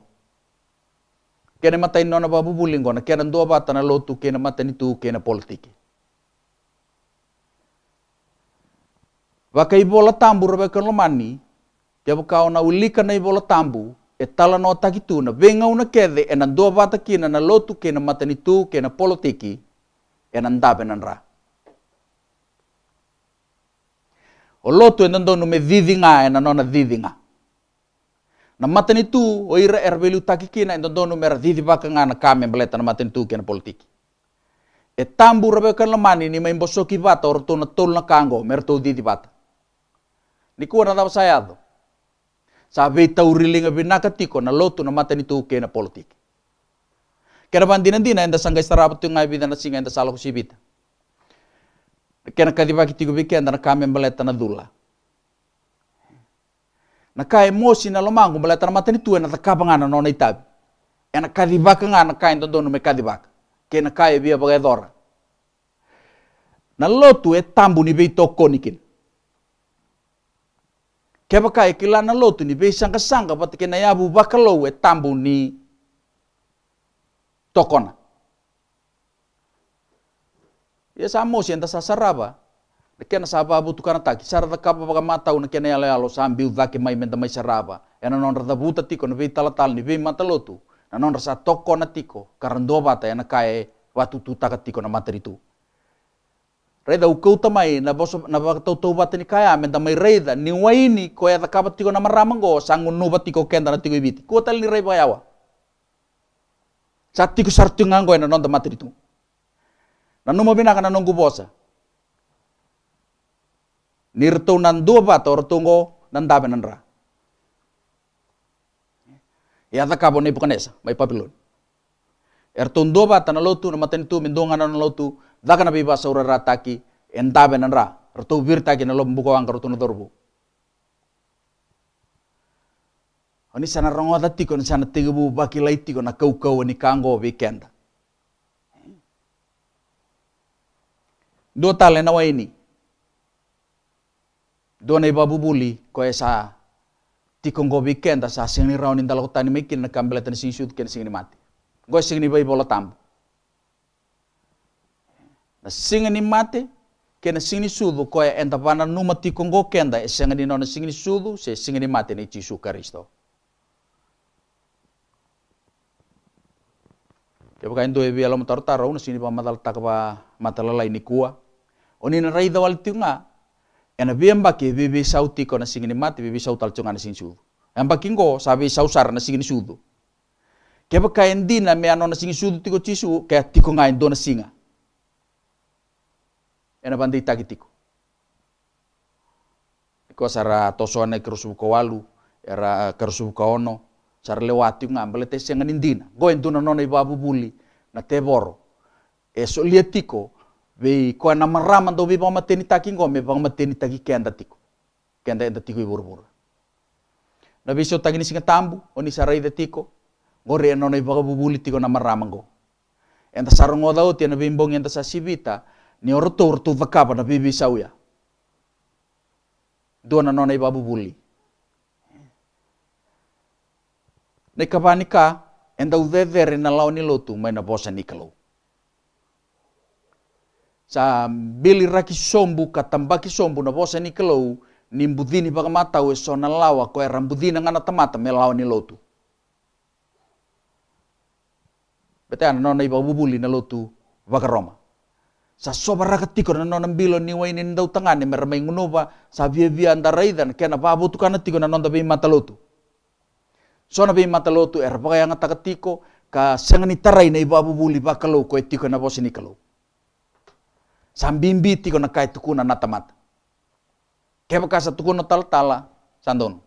A: Και θα πρέπει να υπάρχει που είναι ένα άλλο που είναι ένα άλλο που είναι ένα άλλο που είναι ένα άλλο που είναι ένα άλλο που τάμπου, Ροβεκά Λωμάνι, που είναι ένα άλλο που είναι ένα άλλο που είναι ένα άλλο Ο άλλο που με ένα εναν που na matani oira o ervelu takiki na ento donu mer didi bakanga na kame bleta na tu ken politik e tambu rabe kan lamani ni main bosoki bata orto na tol na kango mer to didi bata ni ku na saya do sa ve taurilinga binaka tiko na lotu na matani ken politik kena bandina dina enda sangga istarapat tu ngai bidana singa enda salah kusibita kena kadibaki tiku bikin na kame bleta na dula na kai mosi na lomangu bala tara ni tua na takapa na no nei tabi e na nga na kai ndo dono me baka. ke na kai e bia bagai e dora na lotu e tambu ni bei ke baka e kila na lotu ni bei sangka sangka pati ke na yabu baka e tambu ni tokona Ya sama sih e sasaraba. Kena sapa butu kana taki, sara kapa baka mata una kena yala yalo sambil vake mai menta mai saraba, ena non rata buta tiko, na vei talatal, ni vei mata lotu, na non rasa toko na tiko, karando bata ena kae watu tu taka tiko na materi reida Reda uta mai na boso na baka tau tau bata ni kaya menta mai reda, ni waini ko ya kapa tiko na ngo sangu nuba tiko kenda na tiko ibiti, ko tali ni rei bayawa. Sa tiko ngango ena non da mata ritu. Na numa binaka na nonggu bosa, nirtu nandu bator nan ra. Ya Yata kabo ni bukanesa, may papilon. Ertundo dua tanalotu na min dongan na nalotu, daka na en dabe nan ra. nanra, ertu taki na lombuko ang na dorbu. Oni oh, sana rongo dati ko, sana tigibu baki laiti ko na kau kau ni kango weekend. Dua talen nawa ini, Doa dona babu buli ko esa ti go weekend ta sa sing ni raun in tani mikin na kambela tan sing shoot ken sing ni mati go sing ni bai bola tam na sing ni mati ken sing ni sudu ko enta numa tikong go kenda e sing ni nona sing ni sudu se sing ni mati ni chisu karisto. Ya bukan itu ya biar lo mentar taruh nasi ini pamadal tak apa ini kuah. Oni narai dawal tiunga ena biamba ke bebe sauti ko na singini mati bebe sautal chunga na sing sudu amba kingo sabe sausar na singini sudu ke ba ka endina me ano na singi sudu tiko chisu ke tiko nga endo na singa ena bandi tagi tiko ko sara tosone kerusubu ko walu era kerusubu ko ono sara lewati nga ambele te senga nindina go na nona ibabu buli na te boro eso lietiko Be ko na marama do be bang mateni taki ngo me bang mateni taki kenda tiko. Kenda enda tiko ibur bur. Na be so taki ni singa tambu oni sarai de tiko. Ngo no nei baga bubuli tiko na marama ngo. Enda sarongo da uti na bimbong imbong enda sa ni orto orto vakaba na be be sauya. Dona no nei babu buli. ne kapanika enda udedere na laoni lotu mai na bosa nikalo. sa bili raki sombu katambaki sombu na bosa ni kelou ni mbudini baka mata we sona lawa ko era mbudina ngana tamata me lawa ni lotu. Bete ana nona iba bubuli na lotu baka Roma. Sa soba raka tiko na nona mbilo ni waini ini ndau me ramai ngunuba sa via via anda raidan kena na butu kana tiko na nona bi mata lotu. Sona bi mata lotu era baka yang taka tiko ka sengani tarai na iba bubuli baka lau ko tiko na bosa ni kelou. Sambimbi ti ko nakai tukunan na tamat. Kaya baka sa tukunan taltala, sandon.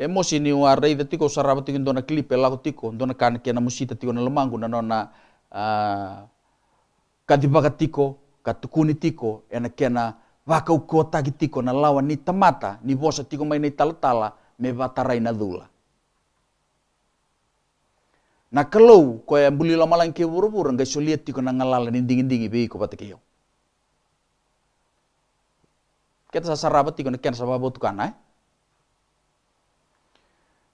A: Emo siniwa rey da tiko sarabat tiko dona klipe lago tiko, ndona kan kia na musita tiko na lamangu na nona uh, ah, kadibaka tiko, katukuni tiko, ena kia na waka ukota tiko na lawa ni tamata, ni bosa tiko mai ni talatala, me vatarai na dula. na kalau ko ya buli lo malang ke buru buru enggak sulit tiko na ngalala ni dingin dingin be ko patake yo kita sasarabat tiko na ken sababu tukana eh?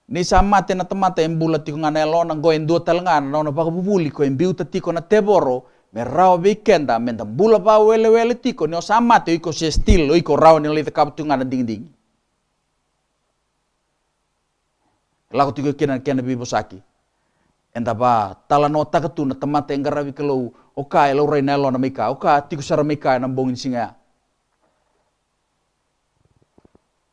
A: ni sama tena temata em bulat tiko ngana elo na goen dua telengan, na na baka bubuli ko biuta tiko na teboro me rao kenda menda bula ba wele wele tiko ni sama te iko se stil iko rao ni kap tunga ngan ding ding lako tiko kena kena bibo bosaki enda ba tala no taka tu na tamata yang garawi kalau oka elo reina elo na mika oka e tiku sara mika e na bongin singa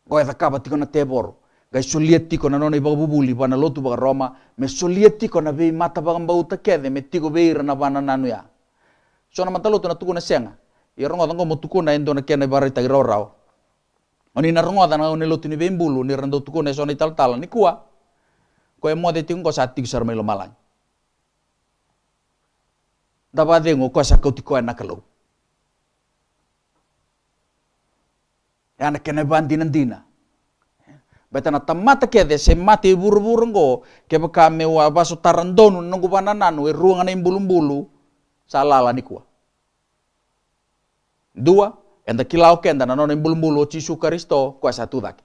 A: ko eta kapa tiko na tebor ga solia tiko na nona ibaga bubuli bana lotu baga roma me solia tiko na be mata baga mbau takede me tiko be ira na bana nanu ya so na mata lotu na tuku e na senga i rongo dongo motuku na endo na kena ibara rau rau oni na rongo dana oni lotu ni vei imbulu ni rando tuku na so na ital tala ni kua Kowe mote ting ko sati sar melo malang. Dapa de ngo ko sa ko tiko na kalo. Yana kene bandina Beta Betana tamata ke de semati buru-buru ngo ke baka me wa baso tarandonu nungu banananu e ruangan imbulu-bulu salala nikua. Dua, enda kilau kenda na nona imbulu-bulu cisu karisto ko satu daki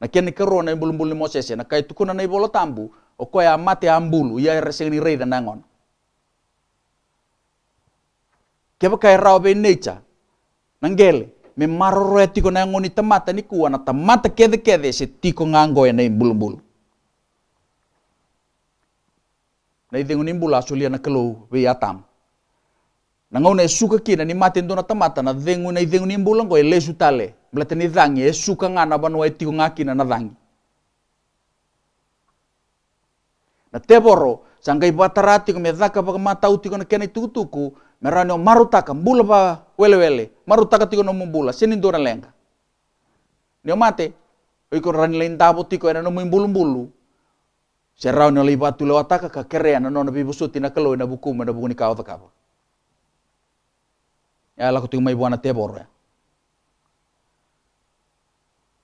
A: na kene ke rona na bulbul ni mosese na kai tukuna na ibolo tambu o ko ya mate ambulu ya, ya, ya reseni reida nangon keba kai rao be necha nangele me maroro etiko ya na ngoni tamata ni kuwa na tamata kede kede se tiko ngango ya na bulbul na idengu ni mbula asuli na kelo be atam na ngau na suka kina ni mate ndona tamata na dengu na idengo ni mbula ngo elesu tale mlete zangi thang'e suka ng'ana vanwa e tiku ng'akina na dhangi. na tevoro dhaka baka matau tiku na kena itugutuku meranio marutaka mbula wele wele, marutaka tigo no mumbula sinindura lenga nio mate oiko lain davo tiku ena mbulu mbulu, serau nio lewa taka ka na nona vivusuti na kaloi na vukuma e na kawa takapa. ya laku tigo maivuana teboro ya e.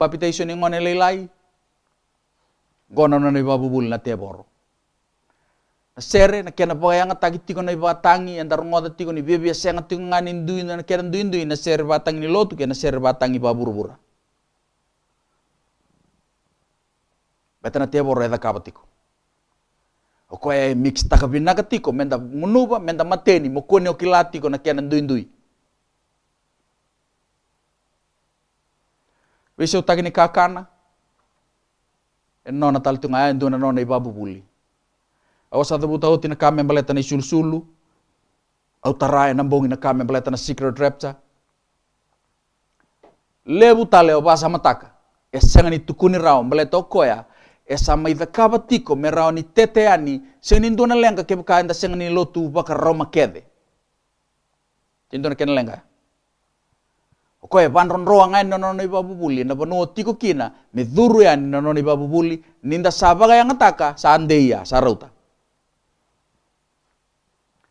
A: Papitation ng manalaylay. Gono na naibabubul na tebor. Na sere, na kaya napagaya nga tagit ko na ibatangi, ang darungod at ko ni bibiya siya nga tingo nga ninduin na kaya ninduin na sere batang niloto, kaya na sere batang ibaburbura. Bata na tebor reda kabatiko. O kaya mix takabinakatiko, menda munuba, menda mateni, mukone o kilatiko na kaya ninduin-duin. Vese utakini kakana. Enona talitunga ayan duna nona ibabu buli. Awas ada buta hoti na kame baleta na isul sulu. Au tarai na mbongi na kame baleta na secret rapture. Lebu tale o basa mataka. Esenga ni tukuni rao baleta okoya. Esa maidakaba tiko me rao ni tete ani. Senga ya ni na lenga kebuka enda senga ni lotu baka roma kede. Tindona kena lenga. Lenga okoe vanron roanga ina nono ipapupuli ina vanotiko kina midhuru ya ina nono ipapupuli ninda savaka yangataka sandeia sarauta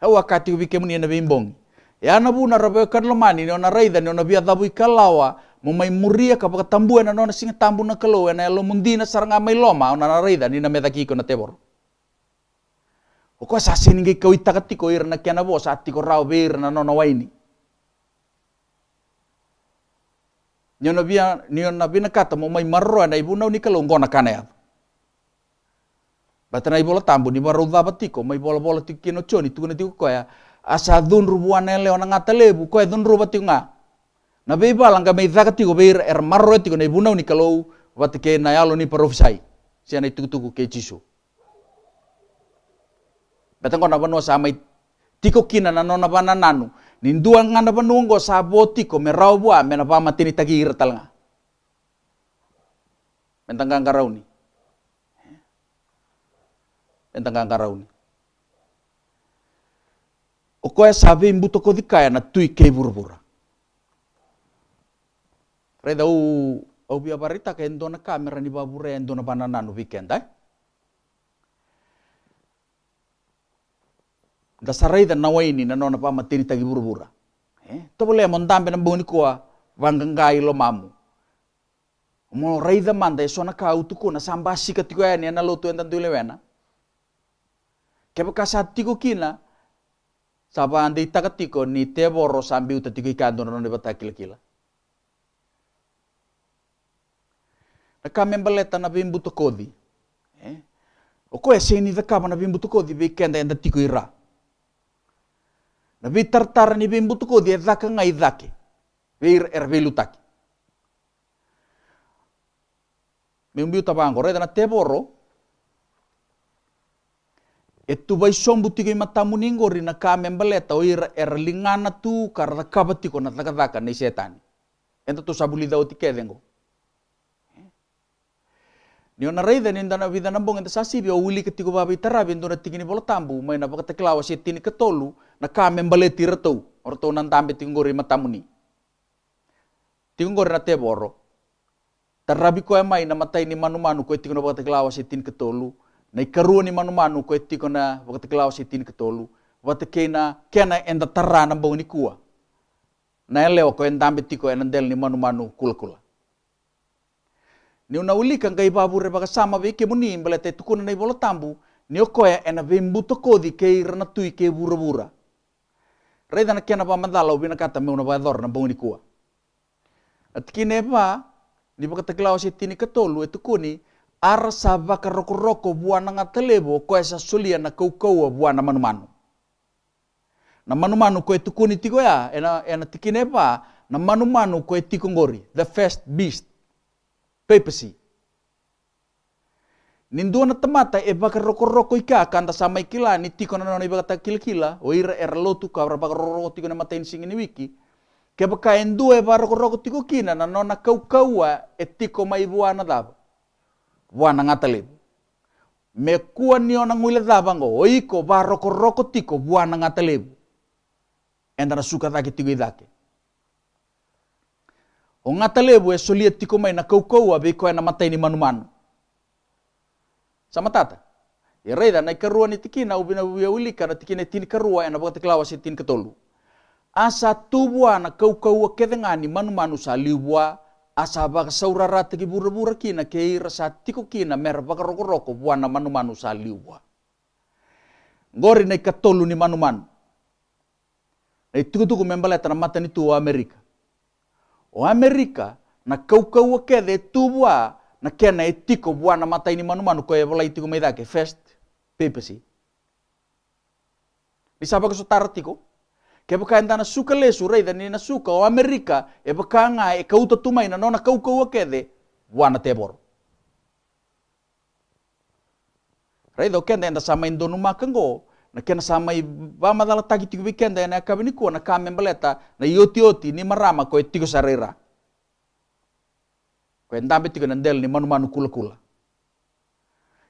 A: au wakati kuvikemuni ina vimbongi yana vuna raveokanlomani niona raitha niona viathavu ikalawa mumaimuria tambu ena nona singa tambu na kalo ena elomundina saranga loma ona na raitha nina methakiko na tevoro okoa ge ikauitakatiko ira irna kiana vosa atiko rao veira na waini nyono bia niona bina kata mo mai marro na ibu nau nikalo na kana Batana ibola tambu ni marro dha batiko mai bola bola tikino choni tukuna tiko koya asa dun rubuana ele ona ngata lebu koya dun ruba nga. Na bala nga mai zaka tiko bai er marro e tiko na ibu nau nikalo batike na yalo ni na Siana tuku ke chisu. Batangona bano mai tiko kina na nona bana nanu. Nindua nganda penunggo saboti ko merau bua menapa matini tagir talnga. Mentangkang karauni. Mentangkang karauni. Okoe sabe imbuto kaya na tui kei burbura. Reda u au biya barita ke endona kamera ni babure endona bananano weekend eh? da sarayda nawaini na nona pa materi tagi burubura eh to bole mon dambe na boni kwa ah, wangangai lo mamu mo raida manda e sona ka utuko na samba sikati ya ni na lotu wena kebo ka keba kasatiko kina saba ande itakatiko ni te boro sambi utatiko ikando na ne bata kila na kamembeleta na bimbuto kodi eh o ko eseni eh, da kama na bimbuto kodi be kenda enda tiko ira na vei tartara ni vei mbutuko dhe dhaka ngai dhake vei er vei lutaki me umbiu tabango reda na teboro e tu vai son butiko ima tamu ningori na ka membaleta o ira er lingana tu kara dhakava tiko na dhakadhaka nei setani enta tu sabulida o tikedhengo Nio na reida dan indana vida na bonga sasi wuli wili ketiko babi tarabi ndona tiki bola tambu mai na pakata kelawa si ketolu na kame mbale tiratou tou nan tambe tinggori matamuni. Tinggori na tara Tarabi ko mai na matai ni manu manu ko tiko na pakata kelawa si ketolu na ikarua ni manu manu ko tiko na pakata klawa si tini ketolu. Wata kena kena enda na bong ni kua. Na elewa ko endambe tiko enandel ni manu manu kula kula ni ngai babu re baga sama be ke muni bala te tukuna nei bola tambu ni okoya ena be mbuto kodi ke rana tui ke bura bura reida na kena mandala ubina kata me una dor na bungini kua atkine pa ni baka te se tini katolu e tukuni ar sa ka roko roko buana telebo ko esa sulia na kau kau buana manu manu na manu manu ko e tukuni tigo ya ena ena tikine pa na manu manu ko e tikongori the first beast papacy. Ninduan na tamata e baka roko ika kanta sama ikila ni tiko na nona ibaka kila o ira era lotu ka ra baka roko tiko na matain singi ni wiki ke baka endua e ba roko tiko kina na nona kau-kaua e tiko mai buana dab. buana ngata lebu me kua ni ona nguile dava ngo o iko ba roko tiko buana ngata lebu endana suka dake tiko idake O ngata talebu e solia tiko mai na kaukau be koe na matai ni manu. Sama tata. E reida na karua ni tikina ubina ubia ulika na tikina tini karua e na bakati klawa si tini ketolu. Asa tubua na kaukau a kedengani manumanu sa liwa asa baka rata tiki bura-bura kina kei sa tiko kina mera baka roko-roko manu manumanu sa liwa. Ngori na katolu ni manu. Na ituku-tuku membaleta na ni tua Amerika. o amerika na kaukau akethe tubua na na mata ini manu manu ko e bola itiko maithake fest pepsi. bisaba ko taratiko ke baka na suka lesu reida ni na suka o amerika e baka nga e kauta na nona kaukau na bwana teboro Rei do kenda enda sama indonu makango na kena i ba madala taki tiku weekend na kabini kuwa na kame mbaleta na yoti yoti ni marama koi tiku sarira koi ndambe tiku na ni manu manu kula kula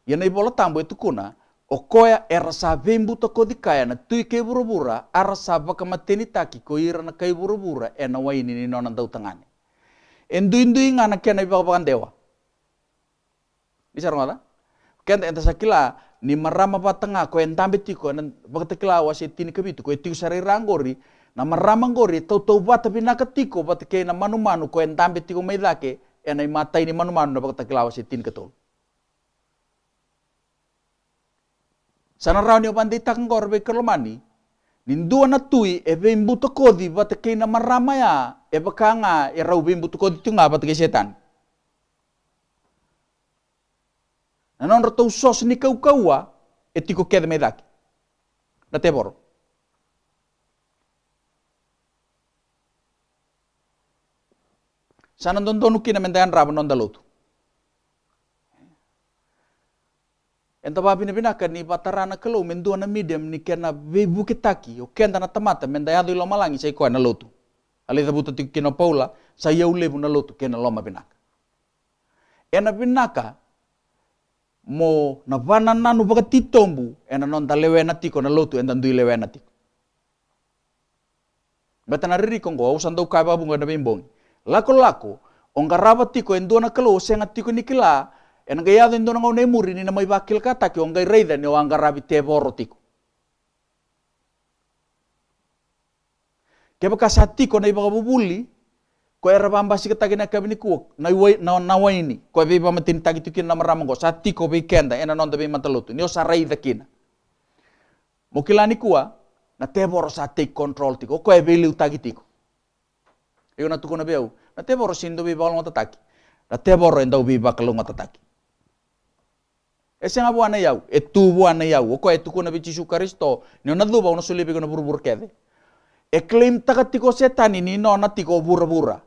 A: yana ibola tambo itu e kuna okoya erasa vembu to kodikaya na tui kei burubura arasa baka mateni taki ko ira na kai burubura ena waini ni nona dau tangani. endu indu na kena ibaka bakan dewa bisa rongata? kenta enta sakila ni marama patenga ko entambe tiko nan bakte klawa se tin kebitu ko tiku sari rangori na marama ngori to tau bata bina ketiko bata ke na manu manu ko entambe tiko mai lake enai mata ini manu manu na bakte klawa se tin ketol sana rauni opandi ngor be kelomani dua na tui e be imbuto kodi bata ke na marama ya e bakanga e rau be kodi tunga bata te setan. na non rotou sos ni kaua e tico quedeme daqui. Na te borro. Sa non don donu kina mendayan rabo non Enta babi na e binaka ni batarana kalau mendua na medium ni kena bebu kitaki o kenda na tamata mendayado ilo malangi sai koa na loutu. Ale buta tiki kina paula sa yau lebu na loutu kena loma e binaka. Ena binaka mo na vana vakatitobu ena non ta lewena tiko na lotu enta ndui lewena tiko beta na ririko kongo au sandau kai babu ngana bimbong lako lako onga rava tiko endo na kalo senga tiko nikila ena ga yado endo na ngau nei muri ni na mai vakil kata ki onga reida ni onga ravi te voro tiko kebaka tiko na ibaka bubuli ko era bamba sika tagi na kabini ku na wai na na wai ni ko be bamba tin tagi tukin na maram sati ko be kenda ena non be matalutu ni osarai dakina mukilani kuwa na teboro sa take control tiko ko be liu tagi tiko eu na tukuna beu na teboro sindo be balong tataki na teboro enda be bakalong tataki Ese abu ane yau, etubu ane yau, ko etuku na bichisu karisto, ni ona duba ona sulibi kono burbur kede. E claim takatiko setan ini nona tiko bura-bura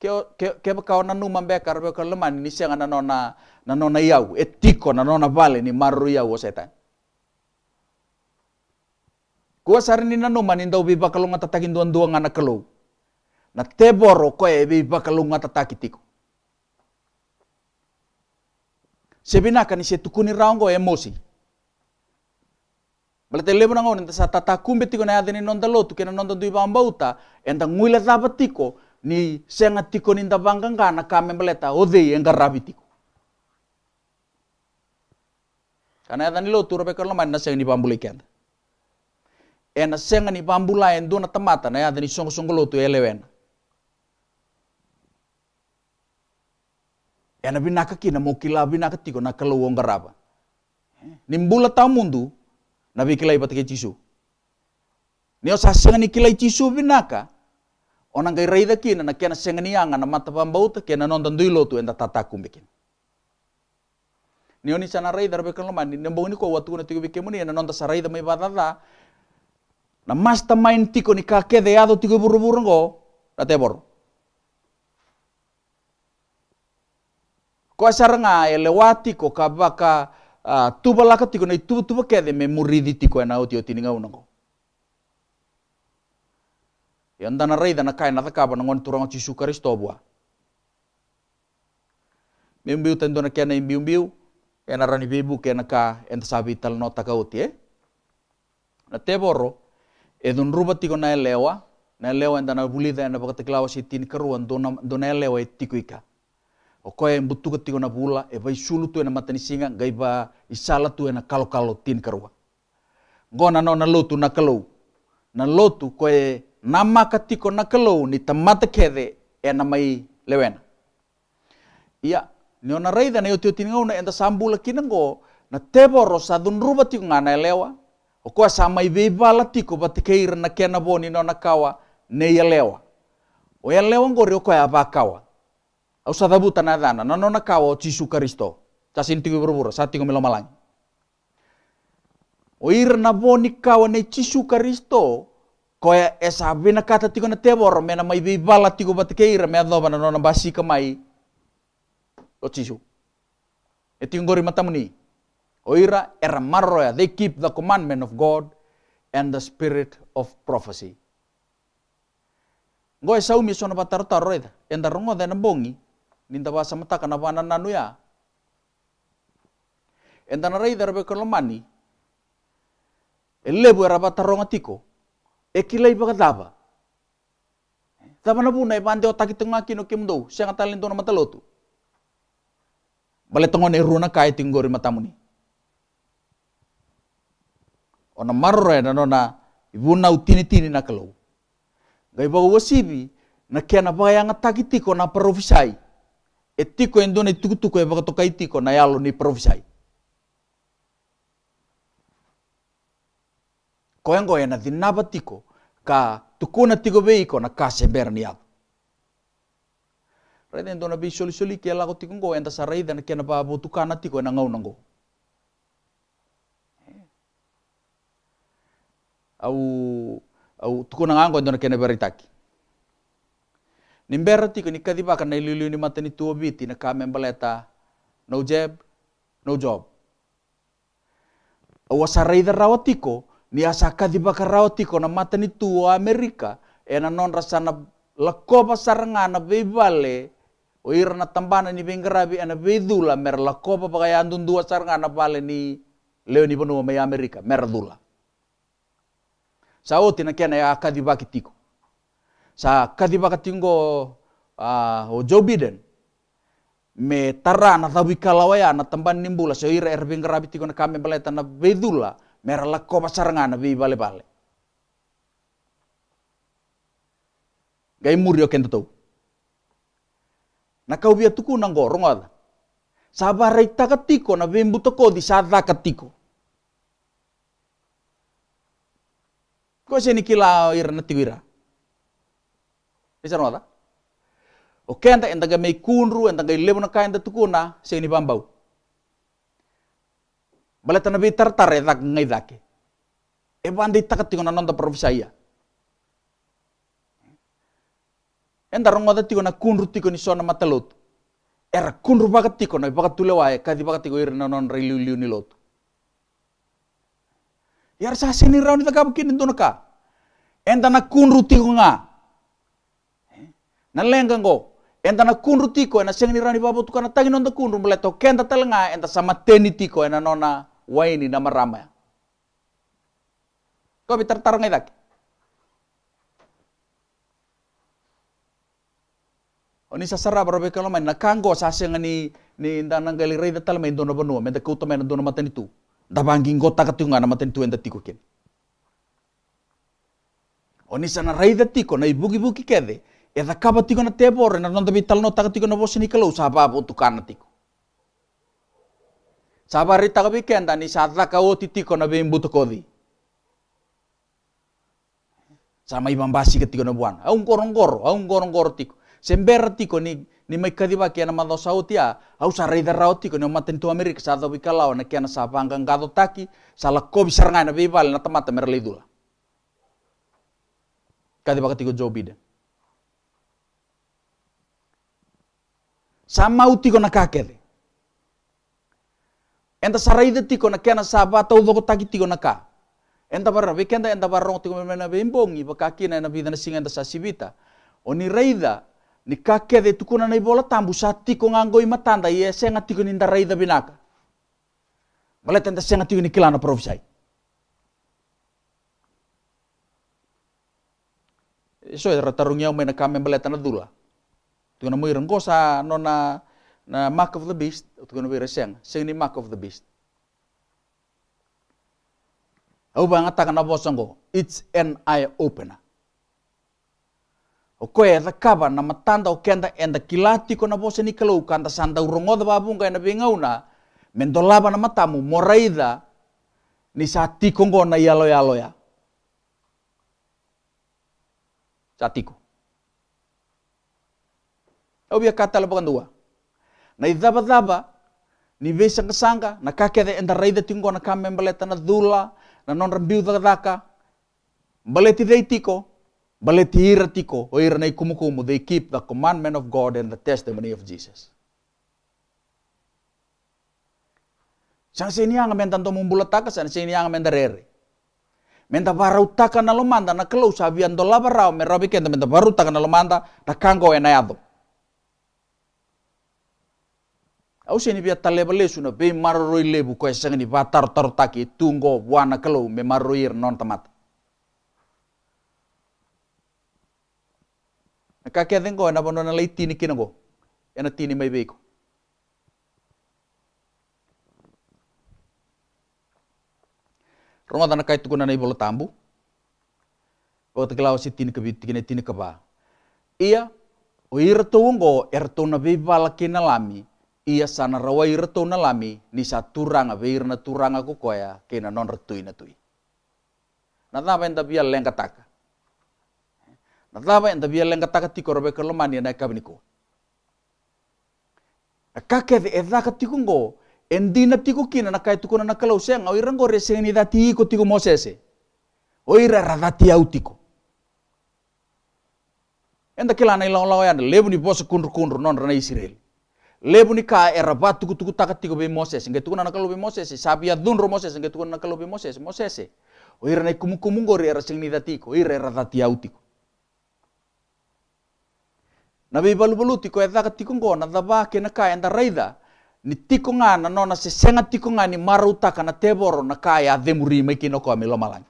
A: ke ke ke ka ona numa mbeka rebe ka lemani ni senga na nona na nona yau etiko na nona vale ni maru yau setan kua ni na numa ni ndau biba kalunga tatakin duan duan ngana kelu na teboro koe biba kalunga tatakitiku sebinaka ni tukuni raongo emosi Bala te lebo nangon enta sa tatakumbe tiko na yadini nonda lotu kena nonda duiba ambauta enta nguila daba ni senga tiko ninta bangkangka na kame meleta ode oh, yang rabi tiko. Karena ada nilo lo turu pekar main na senga ni pambulai kenda. Ena senga ni la endu na temata na ya tani songo lo tu elewena. Ena binaka kina mokila binaka tiko na kalau wong eh, Ni Nimbula tamundu mundu na bikila patake cisu. Neo sasenga ni kilai cisu binaka. ona ngai raitha kina na kena kiana anga na matava mbauta kena nonda nduilo tu enda tata kumbikin nioni chana raitha rabekan loma ni mbauni kwa watu na tigo bikemuni na nonda sa raitha mai badada na mastermind tiko ni kake de ado tigo buruburu ngo rate bor kwa saranga elewati ko kabaka uh, ah, tubalaka tiko na tubu tubu kede me muridi tiko na otio tininga unongo yandana reida na kain nata kaba nongon ngon turang Yesus Kristo bua tendo na kena imbiu biu ena rani bibu kena ka enta sabi tal ka uti e. na e eh? teboro edun ruba tiko na e lewa na elewa enta na bulida ena bakate klawa si tin karuan dona dona e lewa tiko ika o koe mbutuka tiko na bula e vai sulu tu ena matani singa gai ba isala tu ena kalo kalo tin karua gona no na lotu na kalau na lotu koe nama katiko nakalau ni tamata kede e mai lewena ia ni ona raida nei yoti tinga una enda sambula kinango na teboro e sa dunruba tiko ngana lewa o sa mai bebala tiko batikeira na kena boni no na kawa nei lewa o ia e lewa ngori o ko ya ba e kawa au sa dabuta na dana na no na kawa o Jesu karisto. ta sinti berbura sa tiko melo malang o ira na boni kawa nei Jesu Kristo Koe esa vina kata tiko na tebor mena mai bibala tiko batekeira me adoba na nona basi kamai. O tisu. E tingo gori matamuni. Oira era marroya. They keep the commandment of God and the spirit of prophecy. Ngoe saumi sona batarta roida. Enda rongo dena bongi. Ninda basa mataka na vana nanuya. Enda na reida rebe kolomani. Elebu era bataronga tiko. ekilai bakat daba. Daba na bunai pante o taki tengah kino kim dou, siang atalin talento mata lotu. Bale tongon eruna kai tinggori matamuni. Ona marore ya, na nona na utini tini na kalau. Gai bawa wasibi na kia na baga yang ataki tiko na profisai. Etiko endone tuku tuku e ya baga tokai tiko na yalo ni profisai. koengoe na dinava tiko ka tukuna tiko be iko na kase bera ni ato. Rai dona be soli soli kia lago tiko ngo enda sa raida na kia na babu tukana tiko na ngau nango. Eh. Au au tukuna ngango endona kia na beritaki. Nimbera tiko ni kadibaka na ilulu ni mata ni tuwa biti na kamembaleta no jab, no job. Au asaraida rawatiko, ni asa kadibaka rauti kona mata ni tua Amerika ena non rasa na rasana lakoba sarangana bale o ira na tambana ni ena ana dula mer pa bagaya andun dua na bale ni leo ni bono mai Amerika mer dula oti na kena ya kadibaki tiko sa kadibaka tingo uh, o Joe Biden me tara na tabi kalawaya na tamban nimbula so ira erbing rabi tiko na kame baleta na dula mera lakko pasarangana bi bale bale. Gai murio kento tau. Na kau ku tuku gorong ada. Sabar reita katiko na bimbu toko di sada katiko. Ko ni kila ira na tiwira. Bisa ada. Oke, enta enta ga mei kunru, enta ga ilebo na kain ta tukuna, seni bambau. Bala tanabi tartar etak ngaidake. Eban di takat na nonta profisaya. Enda rongoda tingona kunru tingoni sona matalut. Era kunru bakat tingona bakat wae kadi bakat tingo na non rai liu nilotu. Yar e sa sini rauni takap kini E Enda na kunru nga. Na lenggang go. Enta na kunru tiko ena seng rani babu tukana tangi nonda kunru meleto kenda telenga enta sama teni tiko ena nona ವೈನಿ ನಮ್ಮ Kau ಕವಿ tertarung ಇದಕ್ಕೆ Oni oh, sasara barobe kalau main nakanggo, saseng ni ni ndanang gali rey datal main dono benua main dekau main dono maten itu. Da bangking gota katunga na maten itu endati kukin. Oni sana rey datiko na ibuki buki kede. Eza da kaba tiko na tebor na non bi talno no takatiko na sabarri ತಗಬೇಕೆ ಅಂತ ನೀ ಸಾಧ್ಲಕ na bim buto kodi. sama imam basi ketika na buan aung korong kor aung korong kor tiko sember tiko ni ni mai kadi ba kiana mando sautia ya. au sa rei darau tiko ni maten tu amerika sa dobi kalau na kiana sa panggang gado taki salah ko bisar ngai na bal na temata merle dula kadi ba ketika jobi de sama utiko na kakele. Enta saraida tiko na kena saba tau doko taki tiko na ka. Enta barra be kenda enta barra tiko mena be imbongi ba kaki na vida na singa enta sasibita. O ni reida ni kake de tukuna na ibola tambu sa tiko nganggo ima matanda iya senga tiko ninda reida binaka. Balet enta senga tiko ni kilana provisai. Eso era tarungiau mena kame balet na dula. Tukuna na gosa nona na mark of the beast utkun sing ni mark of the beast au ba ngata na bosongo it's an eye opener o koe e ta kaba na matanda o kenda e enda kilati ko na bose ni kalau kanda sanda urongoda babunga ena mendolaba na matamu moraida ni sati kongo na yalo yalo ya satiko au bia kata lo dua. na idhabadhaba ni vesa kasanga na kakede enda raida tingo na kame mbaleta na dhula na non rambiu dhaka mbaleti deitiko mbaleti iratiko o ira na ikumukumu they keep the commandment of God and the testimony of Jesus Sang sinianga menta to mumbulataka sang sinianga menta rere. Menta varautaka na lomanda na kelau sabian do labarau merabi kenta menta varutaka na lomanda na kango enayado. auseni pia taleba na be maroroi lebu ko ni batar tar taki tungo wana kalou me maroroi er non tamat. tamata na kakeacengo ena na lai tini go? ena tini mai beiko. Roma tana kai kuna na ibolo tambu. O te si tini kabi tini tini kaba. Ia, o ira tuungo, er tuna bala kina lami. ia sana rawai rato na lami ni sa turanga veir na turanga ko koya ke non retui na tui. Na tava enda bia leng kataka. Na tava enda bia leng kataka tiko robe ke lomani na kabini ko. Ka ke de edha tiko ngo endi na tiko kina na kai tuko na kalau seng au irango reseng ni dati ko tiko mosese. O ira radati au tiko. Enda kila na ilang lawa yana, lebu ni bosa kundru kundru non rana Israel. lebu lebuni ka eraba tuku tuku taka tiko be Moses nge tuku nana kalobe Moses sabi ya dhunro Moses nge tuku nana kalobe Moses Moses o ira na kumu kumu ngori era signidatiko ira era dati autiko na be balu balu tiko eta ka tiko ngona dhaba ke na ka enda raida ni tiko ngana no na senga tiko ngani maruta na teboro na ka ya demuri me kino ko melo malang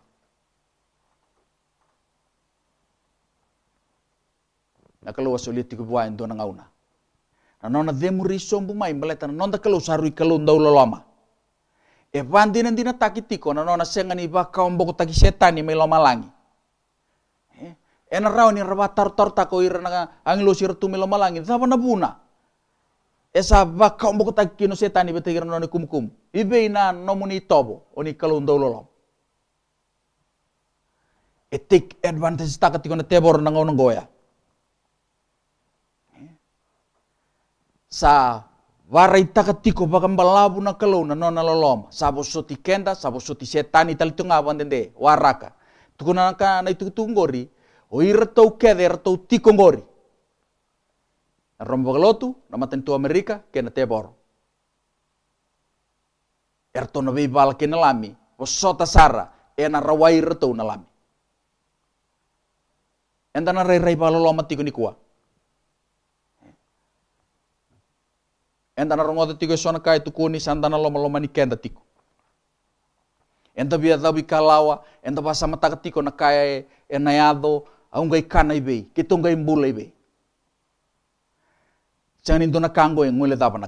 A: na kalau wasuli tiko buwa do na ngauna Nanona riso mbu mai na nonda saru sarui kalu nda ulaloma. E eh, pandi nanti na takitiko nanona sengani baka omboko taki setani mai loma langi. Eh, ena rau ni raba tar tar tako ira na angin lo sirtu mai loma langi. na buna. Esa baka omboko taki kino setani bete ira noni kum kum. Ibe ina nomuni tobo oni kalu nda ulaloma. E take advantage takatiko na tebor nangonong goya. sa waraita katiko bakam balabu na kalau na nona lolom sa bosoti kenda sa bosoti setan ital itu ngawan dende waraka tukuna naka na itu tunggori o tau kede tau tiko ngori rombo galotu na maten tu amerika kena tebor tau na bibal kena lami bosota sara ena rawai tau na lami Entana rei rei lama tiko nikua. Enta na rongo tiko sona kai tu kuni santana loma loma ni kenta tiko. Enta bia tabi kalawa, enta pasa mata tiko na kai enayado, e aunga kana ibe, kai mbule ibe. Jangan indona kango yang e ngule tapa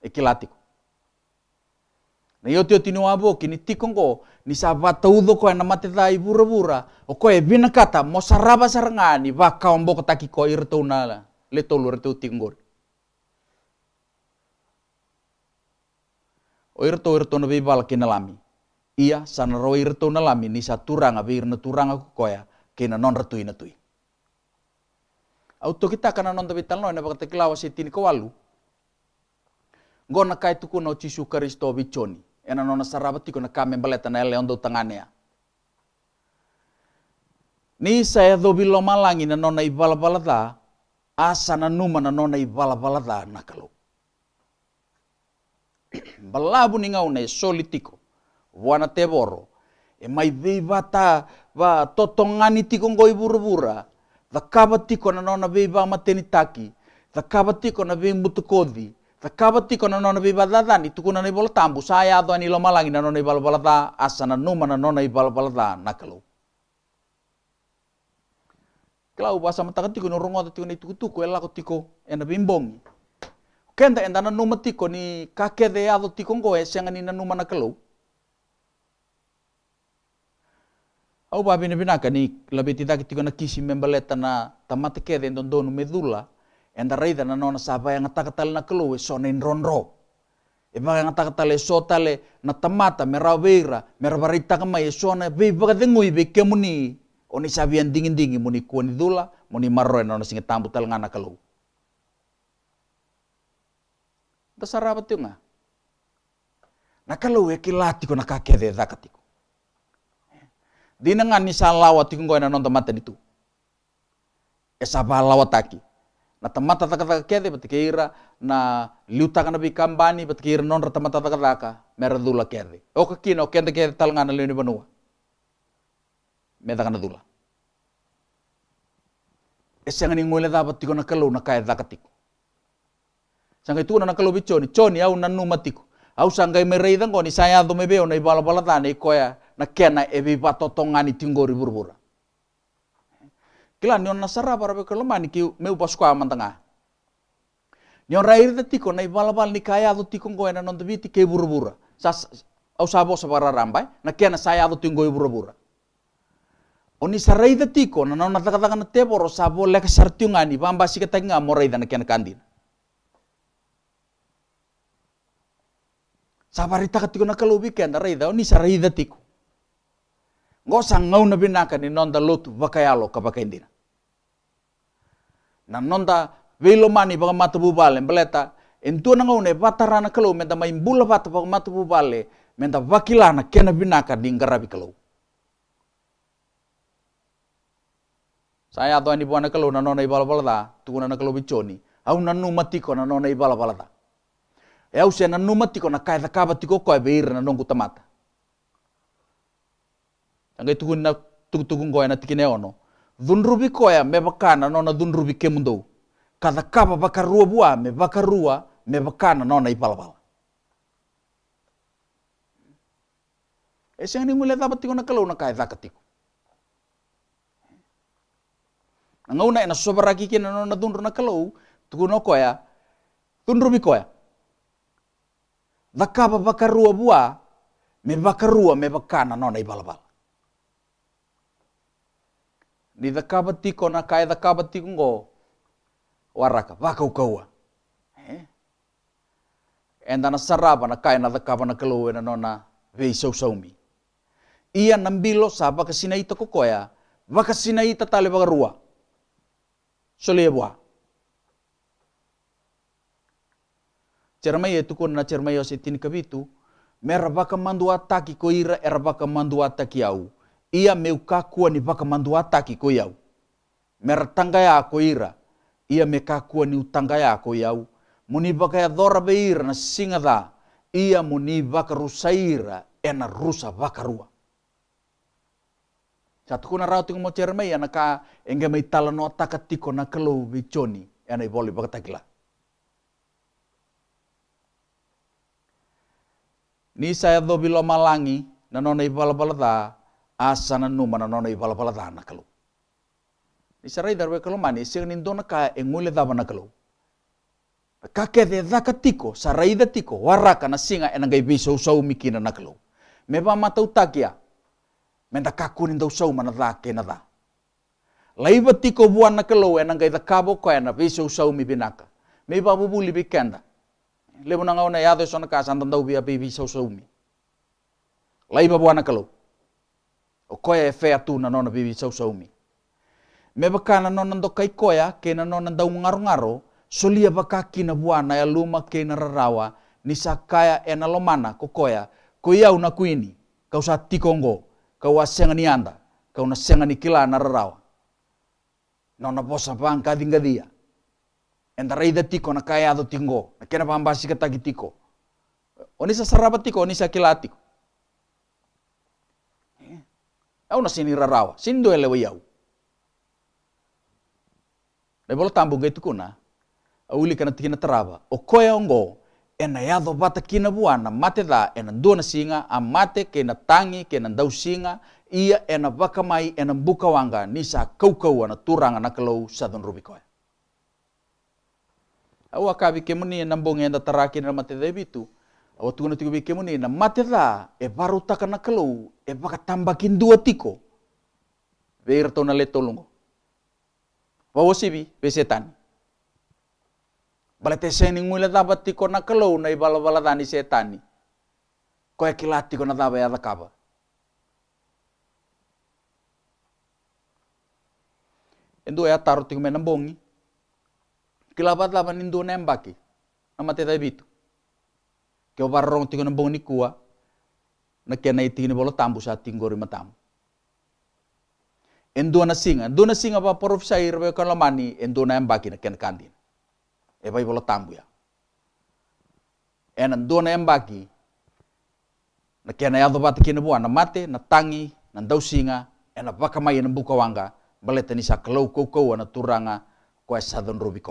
A: E kilatiko. Na yoti yoti tino abo kini ngo, ni sabata udo ko na mateta ibura bura o ko e bina kata mo saraba sarangani ba kaombo ko takiko irto nala le tolu irto ngori. oirto irto irto na bibala ke nalami. Ia sana ro irto nalami ni sa turanga birna na turanga kukoya kena non ratu ina tui. Auto kita kana non tapi no na bakte klawa si tini Gona kai tuku no chisu karisto bichoni. Ena nona sarabati ko na kame baleta na ele ondo tanganea. Ni saya e dobi lo malangi na nona ibala balada. Asa na numa na nona ibala balada na balabu ningaune solitiko wana teboro. Emai e mai vei va totongani tiko ngoi burubura thakava tiko na nona vei mateni taki thakava tiko na vei mutukodhi thakava tiko na nona vei vadhadhani tukuna nei bolatambu sa ya dhoani malangi na nona i balabaladha asa na numa na nona i balabaladha nakalu Kelau bahasa mataka tiko nurungo tiko nei tuku tuku elako tiko ena bimbongi. kenda enda na numa tiko ni kaketheatho tiko ngoe cianganina numa na kalau au ba bine binaka ni labetithaki tiko na kisi membeleta na tamate kethe endo donu medula enda raitha na nona sava yang takatale na kalau e sona inronro e vaga yang takatale e sotale na tamata mera veira mera varita kama e sona ve vaga dengoi ve kemuni oni savian dingin dingin muni kuani dula muni marro na nona singa tambutal ngana kalau da saraba teo Na kalau e ki ko na de dhe dhaka tiko. Dina ngā ni sā lawa ngoi na nonta mata ni tu. E sā pā lawa taki. Na tamata taka taka kede pati keira na liutaka na bikambani pati keira nonra tamata taka ka mera dhula kede. kina o ke de tal ngā na leoni banua. Me dhaka na dhula. E sā ngani ngoi le dhapa tiko na kalau na e Sanga itu nana kalau bichoni, choni au nanu matiku. Au sanga merei dan koni saya do mebe ona ibala bala tani koya na kena ebi patotongani tinggori burbura. Kila nion nasara para be kelomani ki meu pasku aman tengah. Nion rair da tiko na ibala bala ni kaya do tiko koya na non tebiti kei burbura. Sas au sabo sabara rambai na kena saya do tinggori burbura. Oni sarai da tiko na non nataka taka na teboro sabo lek sartiungani bambasi ketenga morai kena kandina. sabarita katiko na ke na raida oni saraida tiku ngo ngau na binaka ni nonda lotu bakayalo indina. na nonda velo mani baka matabu bubale mbeleta entu na ngau ne batarana kalau menta maimbula bata baka matabu bale menta wakilana kena binaka di ngarabi kalau saya atau ani buana kalau na nona ibala balada tuku na kalau biconi au na nu na nona ibala balada e au sena numa tiko na kai thakava tiko koe veira na nongu tamata. Angai tuku na tuku tuku ngoe na tikine ono. Dhunrubi koea me vakana nona Ka kemundou. Kathakava rua bua me rua me vakana nona ipalapala. E sena ni ngule thava tiko na kalau na kai thaka tiko. Nangauna ena sobaraki kina nona dunru na kalau tuku no koea. Dhunrubi koea. Dhakaba bakarua bua, me bakarua me bakana nona i Ni dhakaba tiko na kai dhakaba tiko ngo waraka, Eh? Enda na saraba na kai na dhakaba na kalua na nona vei sausaumi. Ia nambilo sa ita kokoya, bakasinaita tale bakarua. Solebuah. cermai itu kon na cermai yo sitin kabitu Merba baka mandu ko ira erba au ia meu kakua ni baka mandua taki ko yau. Mer tanga ya ko ira ia me kakua ni utanga ya ko yau. muni baka ya dora beira na singa da ia muni baka ira ena rusa baka rua Satu kuna rau tingu mo cermai ana ka engga mai talano no tiko na kalau ena e iboli baka takila. Ni saya do bilo malangi na nona i palata asana numa na nona i palata pala ta na kalu. Ni sarai darwe kalu mani sing ni dona ka engule dava na kalu. Ka ke de daka tiko sarai da tiko waraka na singa enangai biso usau mikina na kalu. Me ba mata utakia. Menta kakunin usau mana da ke na da. Laiva tiko buana kalu enangai da kabo ko ena biso usau mi binaka. Me ba bubuli bikenda. le na ngau na yado sona ka santan dau bia bibi sau sau mi lai ba buana kalau o koya e fea tu na nona bibi sau sau mi me baka na nona ndo kai koya ke na nona dau ngaro ngaro solia baka kina buana ya luma ke na rarawa ni sakaya e na lomana ko koya ko iau na kuini kau sa tikongo kau asenga ni anda kau na senga ni kila na rarawa nona bosa bangka dingga dia enda raida tiko na do tingo na kena pahambasi gitiko tiko onisa saraba tiko onisa kila tiko eh, au na sini rarawa sini do elewa yau na bola tambo gai tukuna au ili kana tikina taraba o koya ongo ena yado bata kina buana mate da ena dona singa a mate kena tangi kena dau singa ia ena vakamai ena bukawanga nisa kaukau na turanga na kalau sadon rubikoya au akavi ke muni na bonge da taraki na mate de bitu au tuna tiku vi ke muni na mate da e varu taka na kalou e vaka tamba kin tiko veira tona le tolongo va osivi ve setan bala te seni ngui daba tiko na kalou na i bala dani setani ko e kila tiko na daba e adakava Endo e ataru tiko me na bongi. kilabata laba nindu nembaki nama teta bitu ke barong tiko na bong kua na kena kan ni bolo tambu sa tinggori matam endu na singa endu na singa pa porof sair be kala mani endu na embaki na kandin e bai bolo tambu ya en endo na embaki na kena yado bat kina bua na mate na tangi na ndau singa ena na baka na buka wanga baleta ni sa kelau kau kau turanga koe sadon rubi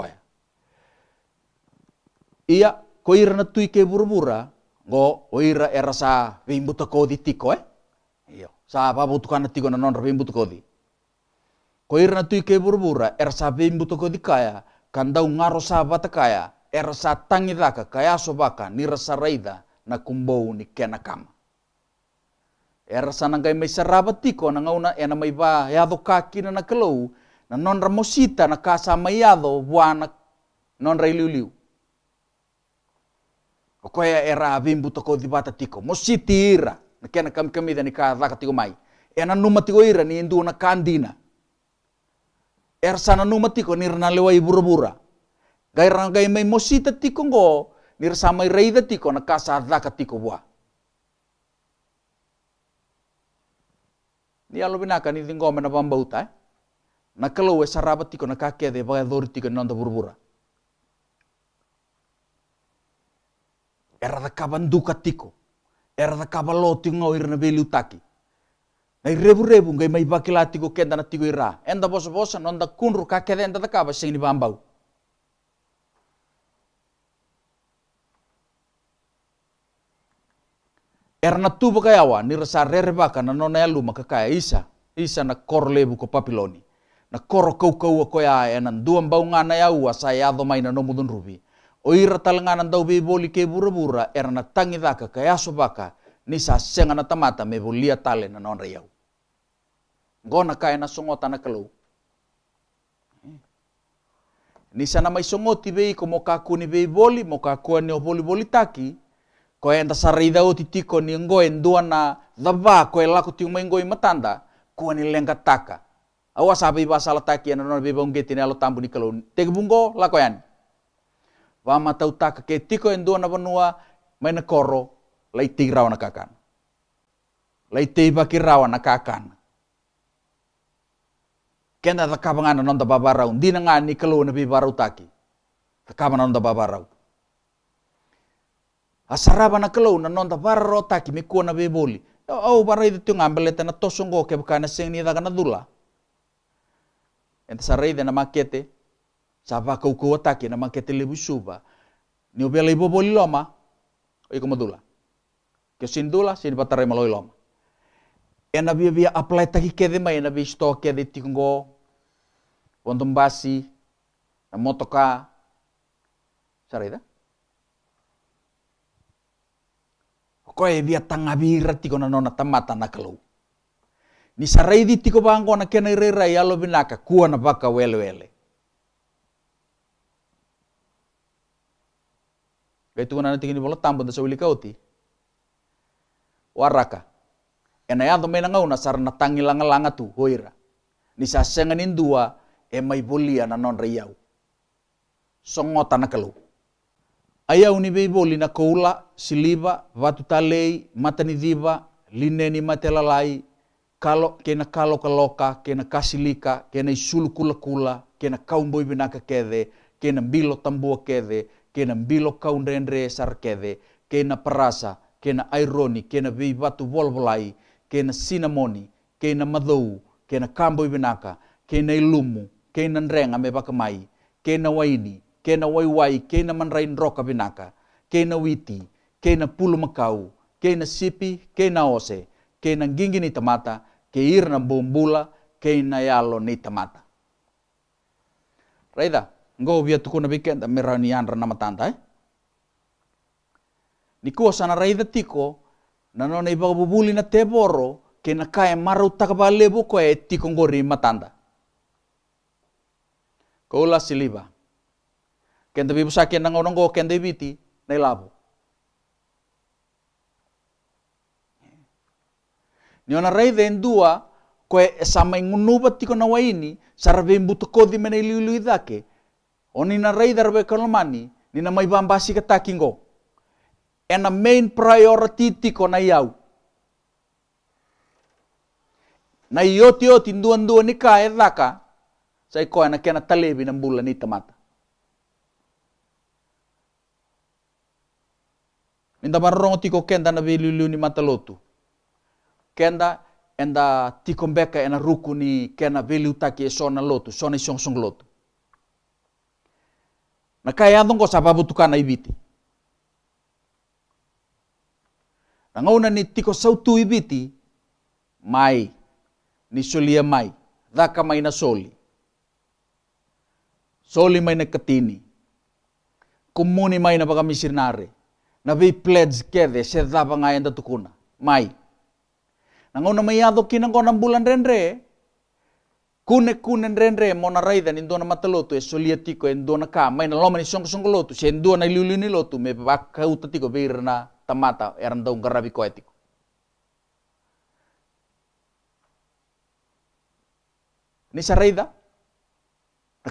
A: Ia ira na tui ke burbura go oira era sa vimbuta kodi tiko eh. Iyo. Sa babutukan kana tiko na non vimbuta kodi. ira na tui ke burbura era sa vimbuta kodi kaya kandau ngaro sa bata kaya era sa tangi daka kaya sobaka ni rasa raida na kumbou ni kena kama. Era sa nangai mai sarabat tiko na ngauna ena mai ba yado kakina na kalou na non ramosita na kasa mai yado buana non iliuliu era erave buto ko dibata tiko mositira na kena kam ni ka dhaka tiko mai ena numa tigo ira ni ndu na kandina er sana numa tiko ni rana lewa ibura bura gai rana gai mai mosita tiko go ni sama reida tiko na kasa dhaka tiko bua ni alo binaka ni dingome na bambauta eh? na kalau saraba tiko na kakede bagai dori tiko nonda burbura era caba nduca tico, era caba loti ngoir na veli utaki ai rebu rebu ngai mai bakila tiko kenda na tiko ira enda bosa bosa nonda kunru ka kede enda dacaba sei ni bambau era na tuba kai awa ni rasa rere baka na nona ya luma kakaya isa isa na kor lebu ko papiloni na koro kau kau ko ya enan duam baunga ngana ya ua sa ya do mai na nomudun rubi o ira talanganan tau be boli ke bura-bura era tangi daka ka yaso baka ni sa senga na tamata me bolia na non riau. Gona kaya na songota na kalu. Ni sa na mai songoti be ko mo kakuni be boli mo ni o boli boli taki ko enda sarida o titiko ni ngoen dua na daba ko elako ti umay ngoen matanda ko ni lenga taka. Awa sabi ba taki na non be alo tambu ni kalu. Tegbungo lakoyan wama tautaka ke tiko endua na vanua mai na koro lai tei rawa na kakan. Lai tei ki rawa na kakan. Kena non tababarau, di na ngani kalau na bibarau taki. Takapangana non tababarau. Asaraba na kalau na non tabarau taki mikua na boli Au barai itu ngambelete na tosongo ke na sing ni na dula. Ente sarai na makete, Sapa kau kau taki na mangke lebu suba. Ni upe leibo boli loma. Oi komo dula. Ke sin dula sin patare maloi loma. Ena bia bia apply taki kede mai ena bia sto kede tikongo. Pondom basi. Na motoka. Sarida. e bia bira tikona nona tamata na kalau. Ni sarai di tiko bango na kena irera ialo ya binaka kuana baka wele wele. Betu nana tinggi bolo tambo nda sawili kauti. Waraka. Ena yanto ya mena ngau nasar na tangi langa langa tu hoira. Nisa sengen indua emai bolia na non riau. Songota na kalu. Ayau ni bei boli na koula, siliba, vatu talei, ni diva, lineni matelalai, kalo kena kalo kaloka, kena kasilika, kena isulu kula kula, kena kaumboi binaka kede, kena bilo tambua kede, kena bilo kaundrendre sarkeve, kena parasa, kena aironi, kena vivatu volvolai, kena sinamoni, kena madou, kena kambo ibinaka, kena ilumu, kena nrenga me bakamai, kena waini, kena waiwai, kena manrain roka binaka, kena witi, kena pulu makau, kena sipi, kena ose, kena gingi ni tamata, ke irna bombula, kena yalo ni tamata ngo bia tuku na biken ta meranian rana matanta eh nikuo sana tiko nano na iba bubuli na teboro ke na kae maru takabale buko e tiko ngori matanda kola siliba kende bibu sake na ngono ngo kende biti na ilabo niona raida endua koe e sama ingunuba tiko na waini mena iliuluidake nina radar we kalmani nina mai bambasi ka takingo and a main priority tiko na iau na ioti oti duan duan ni ka e daka sai ko na kena talebi na bula ni tamata Minta marrong tiko kenda na bililu ni matalotu. Kenda enda tikombeka ena ruku ni kena velu taki e sona lotu, sona isong song lotu. Nakayadong ko sa pabutukan na ibiti. Ang ni tiko sa utu ibiti, mai, ni sulia mai, daka mai na soli. Soli mai na katini. Kumuni mai na pagamisinare. Na vi pledge kede, se daba ngayon tukuna. Mai. Nang una may yado kinang ko ng bulan renre, kune kune re mona raida ni dona matalotu e solietiko en dona ka maina na loma ni song song lotu se en dona lulu ni lotu me ba ka utatiko virna tamata eranda un garabi koetiko ni sa raida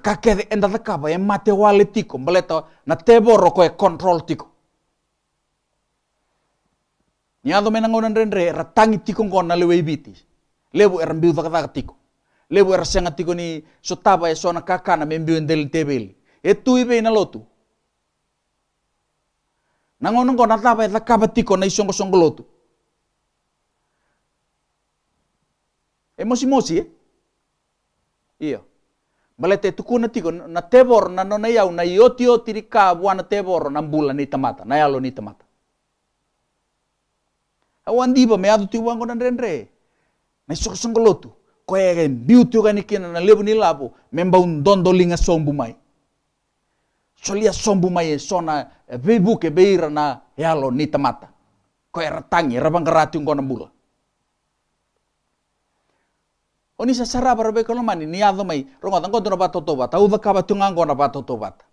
A: ka kede enda da kaba e mate wale tiko mbaleto na teboro ko e control tiko ni ado menangonan re ratangi tiko ngona lewei biti lebu erambiu da tiko lebu era senga tikoni so taba e sona kakana me mbiu ndel tebel e tu ibe na lotu nango nango na taba e takaba tiko na isongo songo lotu e mosi mosi e eh? ia balete tukuna tiko na tebor na nona iau na ioti oti ri kabu ana tebor na bula ni tamata na yalo ni tamata awan diba me adu tiwango na rendre na isongo songo lotu koyere mbiwtirani kina na lebu ni labu memba undondo linga sombu mai solia sombu mai sona bibuke beira na yalo ni tamata koyera tangi rabangarati ngona bula oni sa saraba rabe kolomani ni ado mai rongo tango tuna batoto bata uda kaba tunga ngona batoto bata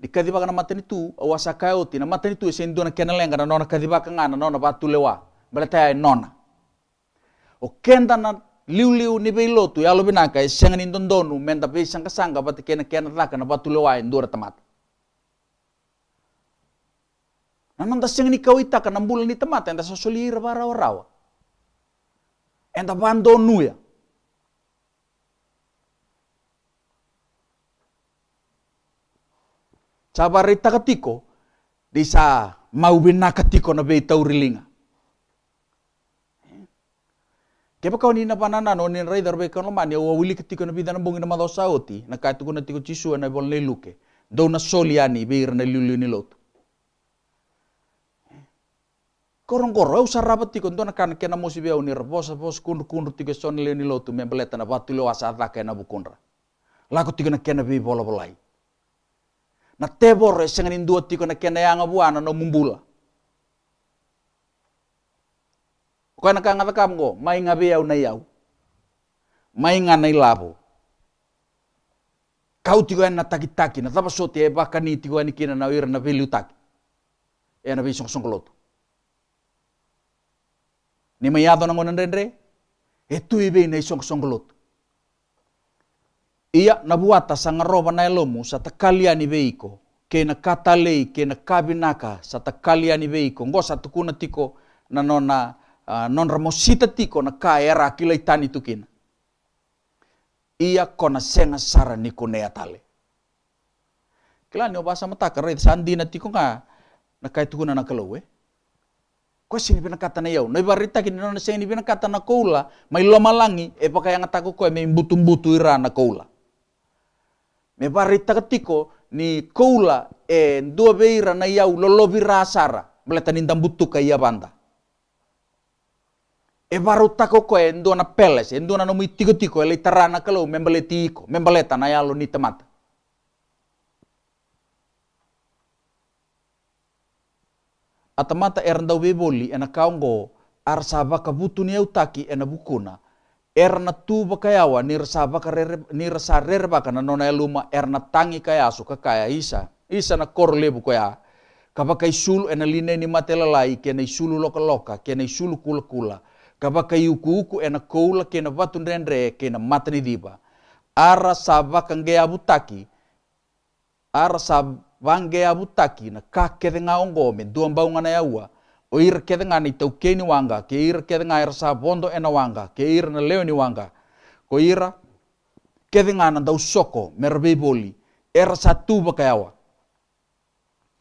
A: dikadibaka na matani tu awasakayo tina matani tu esendona kenalenga na nona kadibaka ngana nona batulewa beletai nona o kenda na liuliu ni bei lotu ya lo binaka e senga ni donu, menta tapi sang kasanga bati kena kena raka na batu e ndura tamat Na nanda senga ni kawita ya. ka nambulan ni tamat enta bara o rawa enta bandonu ya Cabarita katiko, disa mau tiko na bei tauri linga. kepakaunina panana no nin rai darbe kan mani o wili kitiko na bidana bungi na mado oti na kai tuku na tiko chisu na bol le luke do na soliani beir na lulu ni lot korong koro au saraba tiko ndo na kan kena mosi beau ni sa pos kundu kundu tiko son le ni lot me mbeleta na batu lo asa ta na bukundra. lako tiko na kena bi bola bolai na tebor eh, senganin indua tiko na kena yanga buana no mumbula kana ka ngada kam go mai nga be au nei au mai nga nei lavo kauti ko na taki taki na tapa sote e baka ni ko ani kina na ira na velu taki e na visong songsong lotu ni mai ado na ngonan rendre e tu ibe na isong song lotu ia na buata sa nga roba na elomu sa takalia ni veiko kena katalei na kabinaka sa takalia ni veiko ngosa tukuna tiko na nona Ah, non ramosita tiko kona kaera kila itani tukina. Ia kona senga sara ni kunea tale. Kila ni obasa mataka rai eh, sandi na tiko nga na kai tukuna na kalau eh. Kwa sini pina kata na yau. Noi barita kini nona sengi ni pina kata na koula. Mai loma langi e paka yang ataku koe me imbutu butu ira na koula. Me barita ketiko ni koula e ndua beira na yau vira asara, Meletan butu kai banda e tako ko e, e na peles e na no mitiko tiko e le tarana kalo membele tiko membele tana yalo ni temat atamata na kaungo ar saba arsaba butu ni e na bukuna erna tuba kayawa ni ka karere ni resa rerba eluma erna tangi kaya ka e kaya isa isa na korlebu kaya e kabaka isulu ena line ni matela lai kena sulu loka loka kena sulu kula kula Kabaka yuku ena koula kena watu ndrendre kena matani diba. Ara saba kange abutaki. Ara sabange abutaki na kakede nga ongome duamba ungana yaua. E o ira kede nga ni taukeni wanga. Ke ira kede nga ira sabondo ena wanga. Ke ira na leo ni wanga. Ko ira kede nga nandau soko merbeboli. Era satuba kayawa.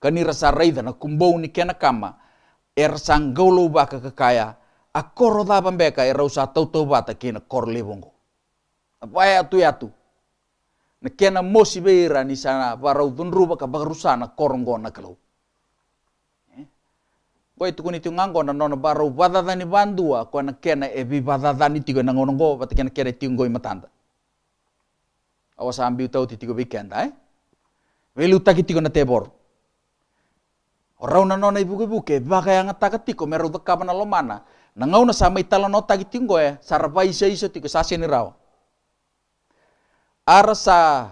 A: Kanira sa e raida na kumbau ni kena kama. Era sanggau baka kakaya a koro daba beka e rausa tau bata kena kor levongo. Pai atu e tu. Na kena mosi beira ni sana barau dunruba ka bagarusana korongo na kalau. Ko eh? itu kuni tiu ngango na nono barau badadani bandua ko na kena e vi vadadani tigo na ngono ngo bata kena kere tiu ngoi matanda. Awas ambil tau ti tigo bikenda eh. Velu taki tigo na tebor. Orang nona ibu-ibu ke bagai yang takatiko meru dekabana lomana. Nangau na sama itala nota gitinggo e sarapa isa iso tiko sasi ni rawa. Arasa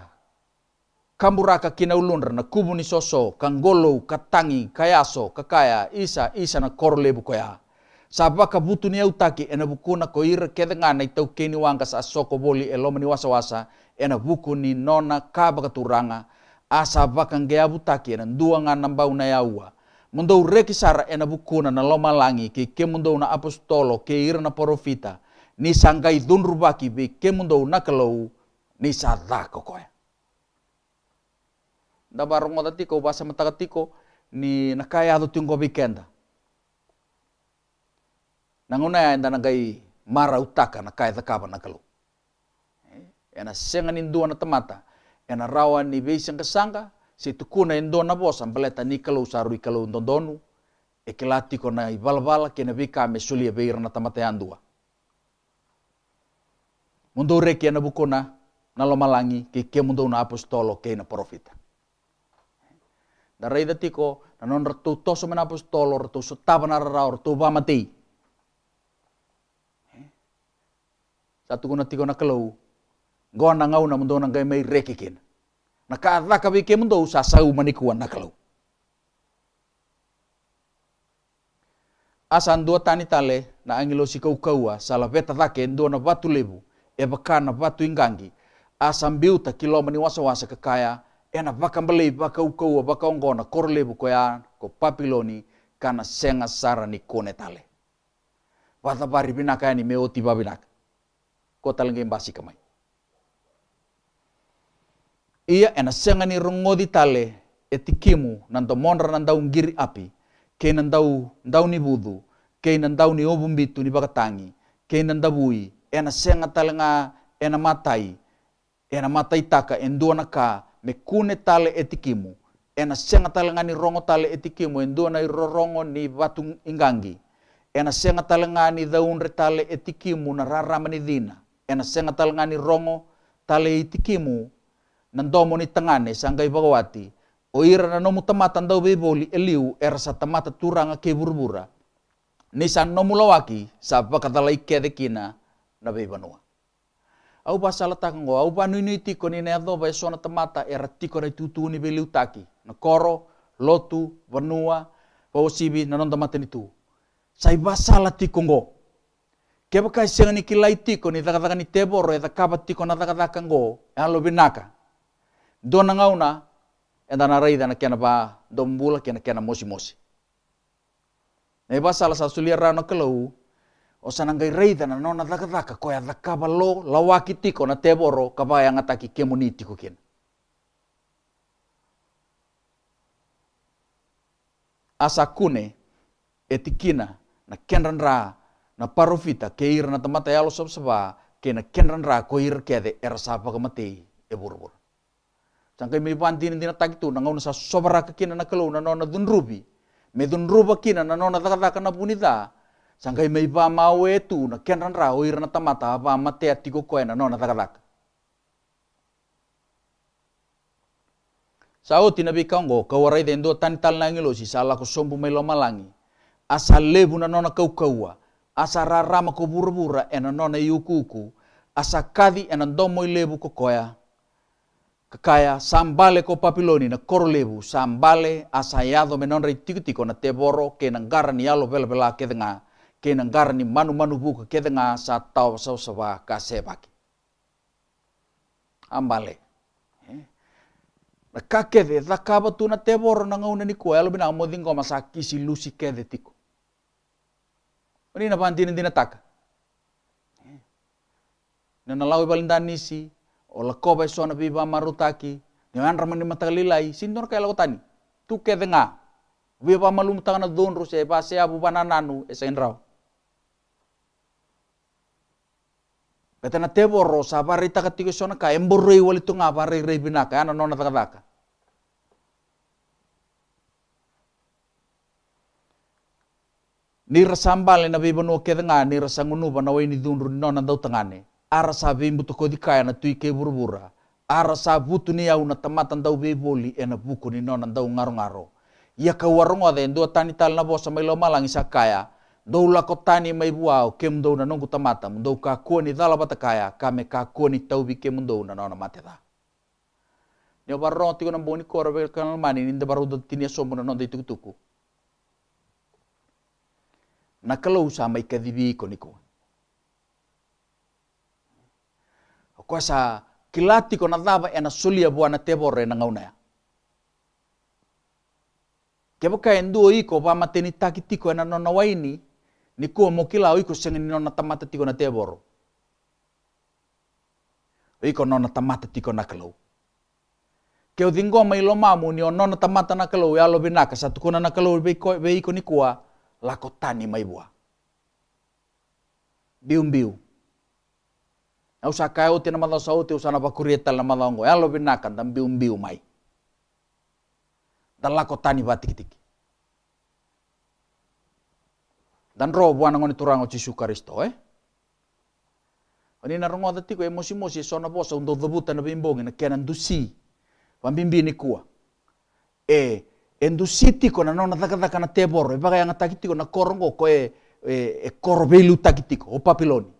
A: kamburaka kina na kubu ni soso kanggolo katangi kayaso kakaya isa isa na korle bukoya. Sapa kabutu ni autaki ena buku na koira kedengana itau keni wangka sa soko boli eloma ni wasa wasa ena buku ni nona kaba katuranga asapa gea butaki ena duanga nambau na yaua. Mundou rekisar ena bukuna na loma langi ke ke mundo na apostolo ke irna porofita. Ni sangkai rubaki be ke mundo na kalau ni sadha koe. Nda barongo tati tiko basa mata katiko ni nakaya adu tungo bikenda. Nanguna enda gai mara utaka nakaya takaba nakalau. Ena senga indua na tamata. Ena rawa ni beisang kesangka se tukuna en dona bosa baleta ni kalau saru kalau don donu e ke i balbala ke na vika me suli e beira na tamate andua mundo re ke na bukona na lomalangi ke ke mundo na apostolo ke na profita da rei da tiko na non ratu toso mena apostolo ratu so tabana rara ratu ba mati Sa tukuna tiko na kalau gona ngau na mundo na ngai mei reke kena na kathaka wike muntho ucacauma nä kuona kau asa ndua tani tale na angilo sikau kaua salaveta thake ndua na vatu levu evaka na batu ingangi asa mbiuta kiloma ni wasa wasa kakaya ena vaka mbalei vaka ukaua vaka ongona koro levu koya ko papiloni kana senga sara ni kone tale vathavari binaka yani e meoti babinaka. Kota talengi mbasi kamai ia ena sengani rongodi tale etikimu nanto monra nandau ngiri api. Kei nandau ndau ni budu. Kei nandau ni obumbitu ni bagatangi, Kei nandabui. Ena senga tale nga ena matai. Ena matai taka enduana ka me kune tale etikimu. Ena senga tale nga ni rongo tale etikimu enduana i rorongo ni batu ingangi. Ena senga tale nga ni daun retale etikimu na ni dina. Ena senga tale nga ni rongo tale etikimu nandomo ni tangane eh, sangkai bagawati o ira na nomu tamata daw beboli eliu era sa tamata turanga ke burbura ni nomu lawaki sa pakatalai kedekina na bebanua au basala takango au banui tiko ni ne ado bai sona tamata ah, era tiko na tutu ni beliu taki na koro lotu vanua pausibi na non tamata ni tu sai basala tiko ngo Kebaka siang ni kilai tiko ni taka ni teboro, eta tiko na binaka do na ngau e na raida na kena ba dombula kena kena mosi mosi ne ba sala sa sulia rano kelau o sana ngai raida na nona na daka daka ko ya daka ba lo lawaki tiko na teboro ka ba yang e ataki kemuni tiko asa kune etikina na kenran ra na parofita keir na tamata yalo e sob seba kena kenran ra koir kede erasa kemati e burbur Tangkai mi banti ni tina tak tu nangau sa sobra kakina na kalau na nona dun rubi. Me dun ruba kina na nona taka na punita. Sangkai mi ba mau tu na kian ran rau na tamata ba mate ati ko koe na nona taka taka. Sao tina bi kango kawarai den do tan tal nangi lo si sala ko sombu mai lo malangi. Asa lebu na nona kau kaua. Asa rarama ko bura bura ena nona iukuku. Asa kadi ena domo i lebu ko koea. Κακάια, σαν μπάλε κο παπιλόνι, να κορολεύου, σαν μπάλε ασαϊάδο με νόνρα τίκτικο να τεβόρο και να γκάρνει άλλο βέλβελα και δεν και να γκάρνει μάνου μάνου βούκα και δεν σα τάω σα σαβά κασέβακι. πακί. Αμβάλε. Ε. Να κακέδε, δα κάβα του να τεβόρο να γκάρνει νικό, έλο να μου δίνω μα ακίσει λούση και δε τίκο. Μην είναι Να λάβει βαλιντά νήσι, ola koba sona viva marutaki ni an ramani matalilai sintor kai lautani tu ke denga viva pa malum tangana donru se pa se abu banananu esen rau Betana teborosa rosa barita katiko sona ka emborrei wali tunga barrei binaka ana nona daga Ni rasambal na ke kedanga ni rasangunuba na wai ni nona dau tangane. arasa be buto na tuike burubura. arasa vutu ni au na tamata ndau be ena buku ni nona ndau ngaro ngaro ia ka warongo de tani tal na vosa mailo lo sa kaya ndo lako tani mai buao kem ndo na nongu tamata ndo ka ni dala batakaya kame ka ni tau bi kem na nona mateda ne barro tigo na boni kora be kanal mani ni ndabaro do tini na nonde tuku na kalau sa mai ka kwa sa kilati ko nataba ena sulia buana tebore na ngauna. Kebo ka enduo iko ba matenita kitiko ena nona waini ni kuo mokila iko sengeni nona tamata tiko na teboro. Iko nona tamata tiko na kalau. Keo dingo dingoma ilo mamu ni o nona tamata na kalau ya e lo binaka sa tukuna na kalau be iko ni kua lakotani maibua. Biu bium. Au saka uti na mala sauti usana pakurietal na mala ngo yalo nakan dan bium biu mai. Dan kotani batik tik. Dan ro buana ngoni turango cisu karisto eh. Oni na rongo dati ko emosi mosi sona bosa undo debuta na bimbongi na kenan dusi. Wambimbi ni kuwa. E endusi tiko na nona daka daka na teboro. baga yang atakitiko na korongo ko e, e, e takitiko o papiloni.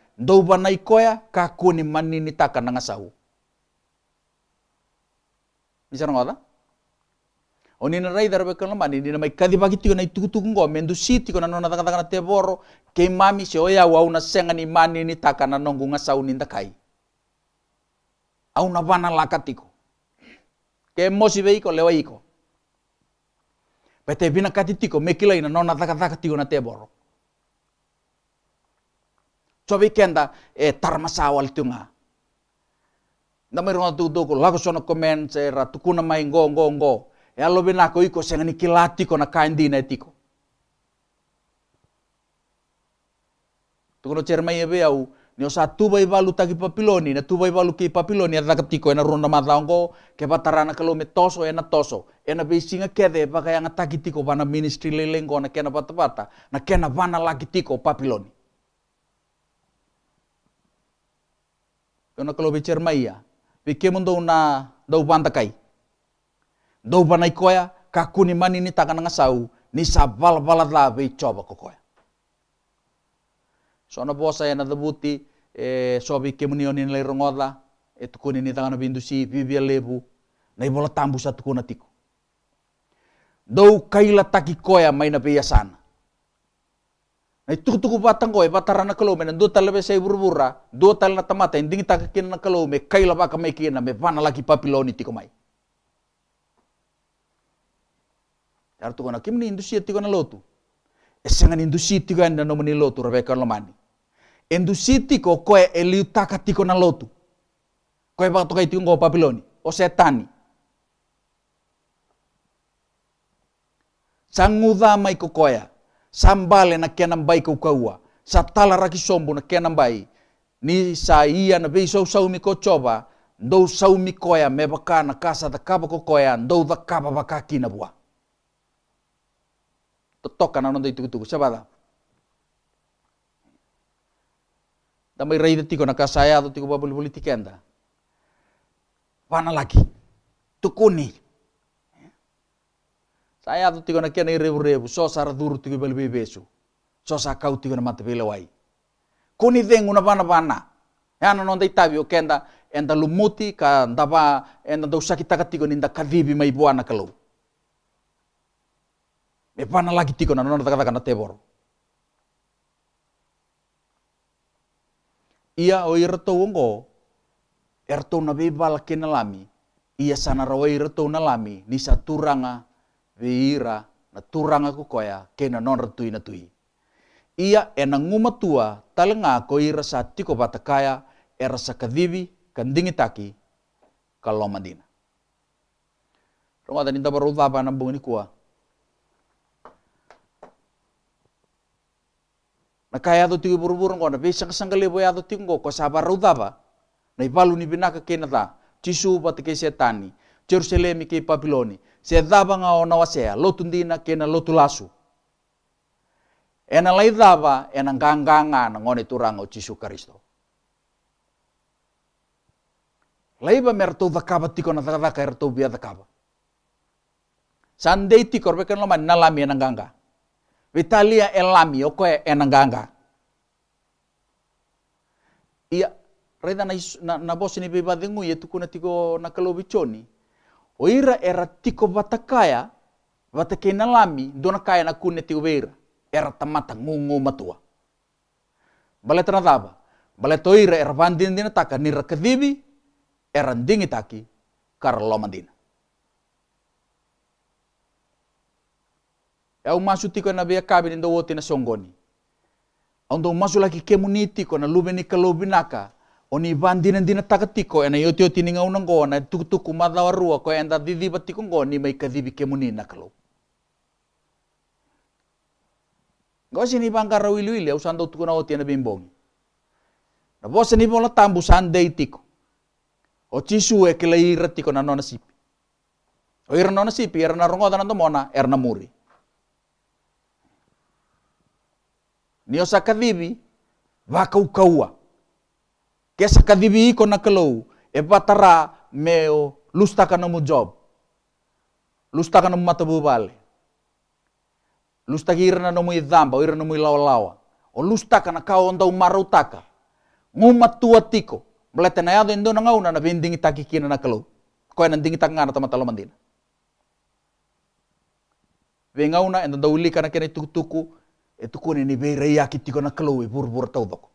A: ndouva na ikoya ni manini na ngasahu misana ngotha onina raithara bekana manini na maikathi tiko na itugutugu ngome ndu tiko na nona thagathagana daga te boro ke mami sio ya wau na sengani manini takana nongu ngasau ni ndakai au na bana lakatiko ke mosi beiko lewa iko pete bina katitiko mekila ina nona thagathagatigo daga na teboro cobikenda e eh, tarmasawal tunga na mai ronga tutuku lako sona comment se ra tukuna mai ngo ngo ngo e alo bina iko senga ni kilati ko na kaindi na tiko tukono cer mai ebe au ni osa tuba i balu taki papiloni na tuba i balu ki papiloni ada katiko ena ronda madlaongo ke batarana kalo me toso ena toso ena beisinga kede baka yang taki tiko na ministry lelengko na kena bata na kena bana laki papiloni nak kalau Maya, pikir mundo una dau pantakai. Dau panai koya, kakuni mani ni takan ngasau, ni sabal balat labi coba kokoya. Soalnya bosa yang ada so eh, sobi kemunionin lai rongoda, itu eh, kuni ni tangan bindusi, vivia lebu, nai bola tambu satu kuna tiku. Dau kaila taki koya maina biasana tuku tuku batang koi batara na kalome na dota lebe sai burbura dota tala tamata inding taka kin na kalome kai laba ka me kin me pana lagi papiloni tiko mai tar tuko na kim ni industri tiko na lotu esengan industri tiko enda no meni lotu rabe kan lomani industri tiko koe eliu taka tiko na lotu koe batu kai tiko papiloni o setani sanguda mai kokoya sambale na kena mbai kau kaua sa tala raki sombu na kena mbai ni sa ia na vei sau sau miko coba ndou sau mi koya me na kasa da kaba ko koya ndou da kaba baka kina bua totoka na nondai tuku tuku sabada Tamai rei de tiko na kasaya do tiko babul politikenda Pana lagi. Tukuni. Tayatu tiga nakian na rebu rebu, so sara duru tiga beli beli besu, so sa kau tiga na mata wai. Kuni deng una bana bana, ya e na nonda itabi o kenda enda lumuti ka ndaba enda nda kita taka tiga ninda kadibi mai buana kalau. E lagi tiga na nonda taka taka na teboro. Ia o irto wongo, erto na bebal kenalami, ia sana rawai irto lami, nisa turanga veira na turanga ku koya ke na non retui na tui. Ia ena nguma tua talenga e ko ira sa tiko batakaya era sa kadivi kandingitaki kalomandina. Rumata ninta baru vapa na bungini kua. Na kaya tu tiwi buru-buru ngona pe sang boya tu tinggo ko sabar rudaba. Na ibalu ni binaka kenata. Cisu bat ke setani. Jerusalem ke Babiloni. se dava o nawa sea lotundina kena lotulasu. Ena lai dava ena nganganga na ngone turanga o Jesu Kristo. Laiba merto dakaba tiko na dakaba erto bia dakaba. Sunday tiko bekan loma nalami ena nganga. Vitalia elami oko ena nganga. Ia reda na na, na bosi ni beba dengu ia tukuna tiko na kalobichoni. oira era tiko kaya vata kena lami dona kaya na kune ti era tamata ngungu matua baleta na daba, baleta oira era dina taka nira kadivi era ndingi taki kara loma dina. masu tiko na via kabi nindo woti na songoni ondo masu laki kemuni tiko na lubeni kalubinaka Oni bandina ndina takatiko ena yoti tio tininga unango na tukutuku madawa rua ko enda didi batiko ngo ni mai kadibi ke muni nakalo. Gosi ni bangga rawilu ili usando na oti ena bimbong Na bosa ni bola tambu sande itiko. O chisu e kela iratiko na nona sipi. O ira nona sipi ira na rongo dana domona era na muri. Ni osa kadibi vakaukauwa. kaua. Kesa kadibi ko nakalaw, e patara meo lusta ka namu job. Lusta ka namu bale Lusta ki irana namu idhamba, o irana namu ilawalawa. O lusta ka na kao onda umarutaka. Ngumatua tiko. Mlete na yado indo na ngauna na bindingi takikina nakalaw. Koe nandingi takngana tamatalamandina. Vengauna enda daulika na kena tukutuku, e tukuni ni beira iaki tiko we bur-bur tau doko.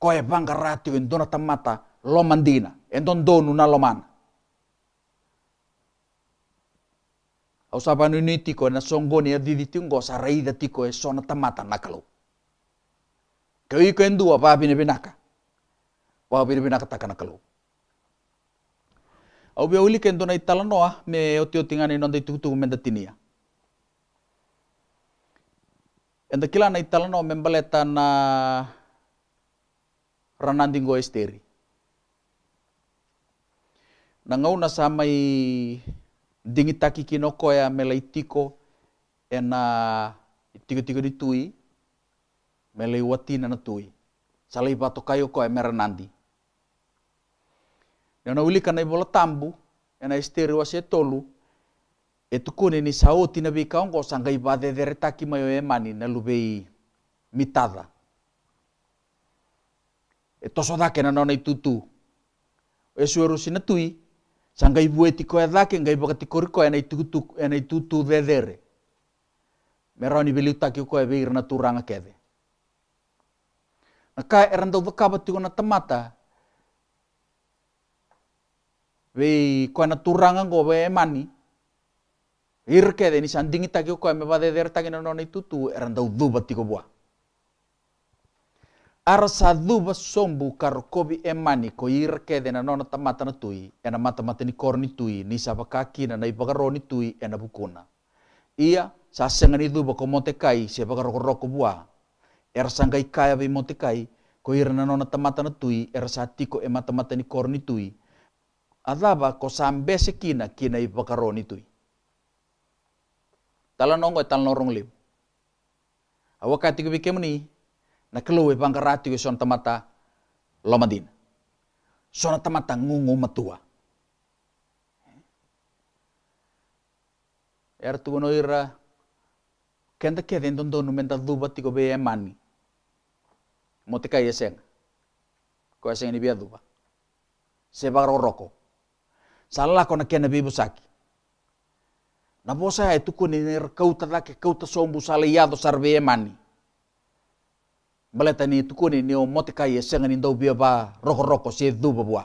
A: e banga ratio en dona tamata lomandina, en don donu na lomana. Au banu niti ko na songoni ya didi tingo sa raida tiko e sona tamata nakalo. Kau iko en dua pa bine binaka. Pa bine binaka takana kalau. Au be uli ken dona itala noa me oti otingani nonda itukutuku menda tinia. Enda kila na italano membaleta na rananding ko esteri. Nangaw na sa may dingitaki kinoko ya melaitiko tiko e na tiko-tiko di tui, melay watina na tui. Salay bato kayo ko e meranandi. Nana uli kana ibola tambu, e na esteri wasi tolu, e tukune ni saoti na bikaongo sangai badederetaki mayo e mani na lubei mitada etoso thake na nona itutu esu rusina tui sanga ibu etiko ya thake nga ibu katikoriko ya na itutu ya na itutu thethere meroni bili utaki uko ebe irna turanga kethe naka eranda uthakaba tigo na tamata be kwa na turanga ngo be emani irkethe ni sandingi taki uko eme bathethere taki na nona itutu eranda uthuba tigo bwa arsadu sombu kobi emani ko irke dena nona tamata na tui ena mata mata ni korni tui ni kaki na na ni tui ena bukuna ia sa sengan idu bako montekai se bagaroko bua er kai kaya bi montekai ko na nona tamata na tui er satiko e, e, e, e mata mata ni korni tui adaba ko sambe se kina ni tui tala talanong lim awakati ko bikemuni na kaloi bangka ratu son tamata lomadin. Son tamata ngungu matua. Er tu no ira kenda ke den don don duba tigo be emani. Mote kai esen. Ko esen ni bia duba. Se bagro roko. Salah kona kena bibu saki. Na bosa tu e tuku ni kauta da ke kauta sombu sale yado sarbe emani. baletani tukuni ni omotika ye sengani ni bia ba roho roko se dhuba bua.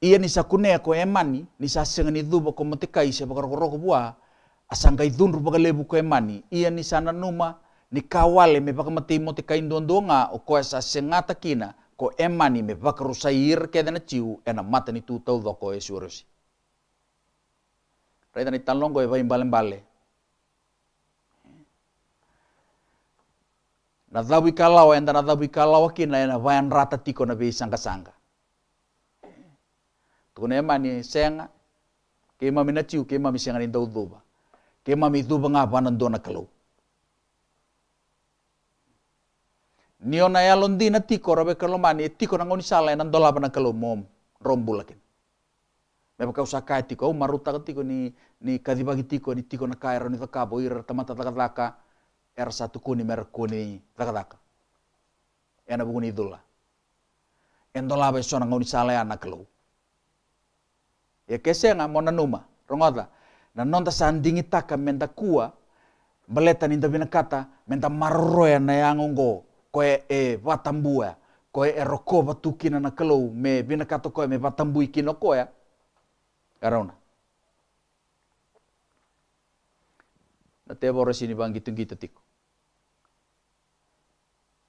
A: Ia ni sakune ya ko emani ni sa sengani dhuba ko motika ise baka roho roko bua asangkai dhunru baka lebu ko emani. Ia ni sana numa ni kawale me baka mati motika indondonga o ko ya sa sengata kina ko emani me baka rusair kedana ciu ena mata ni tau dhoko esurusi. Raita ni talongo e vai mbale mbale. na dhabu ikalawa enda na dhabu ikalawa kina ena vayan rata tiko na bei sangka sangka tukune mani senga ke mami na tiu ke mami senga ni dau dhuba ke dhuba nga vanan kalau nio na londi na tiko rabe kalau mani tiko na ngoni sala ena ndola bana kalau mom rombu lakin. Mepa kau sakai tiko, maruta tiko ni ni kadibagi tiko ni tiko na kaira ni takabo ira tamata takataka satu mer kuni raka raka ena bukuni idula endo laba isona ngoni sale ana kelu ya kesenga mona numa rongoda na nonta sandingi taka menta kua baleta ninta bina kata menta marroya na ngo koe e vatambua ya. koe e roko vatukina na kelu me bina kata koe me vatambui kino koe ya. Karena na te boro sini bang gitu tiko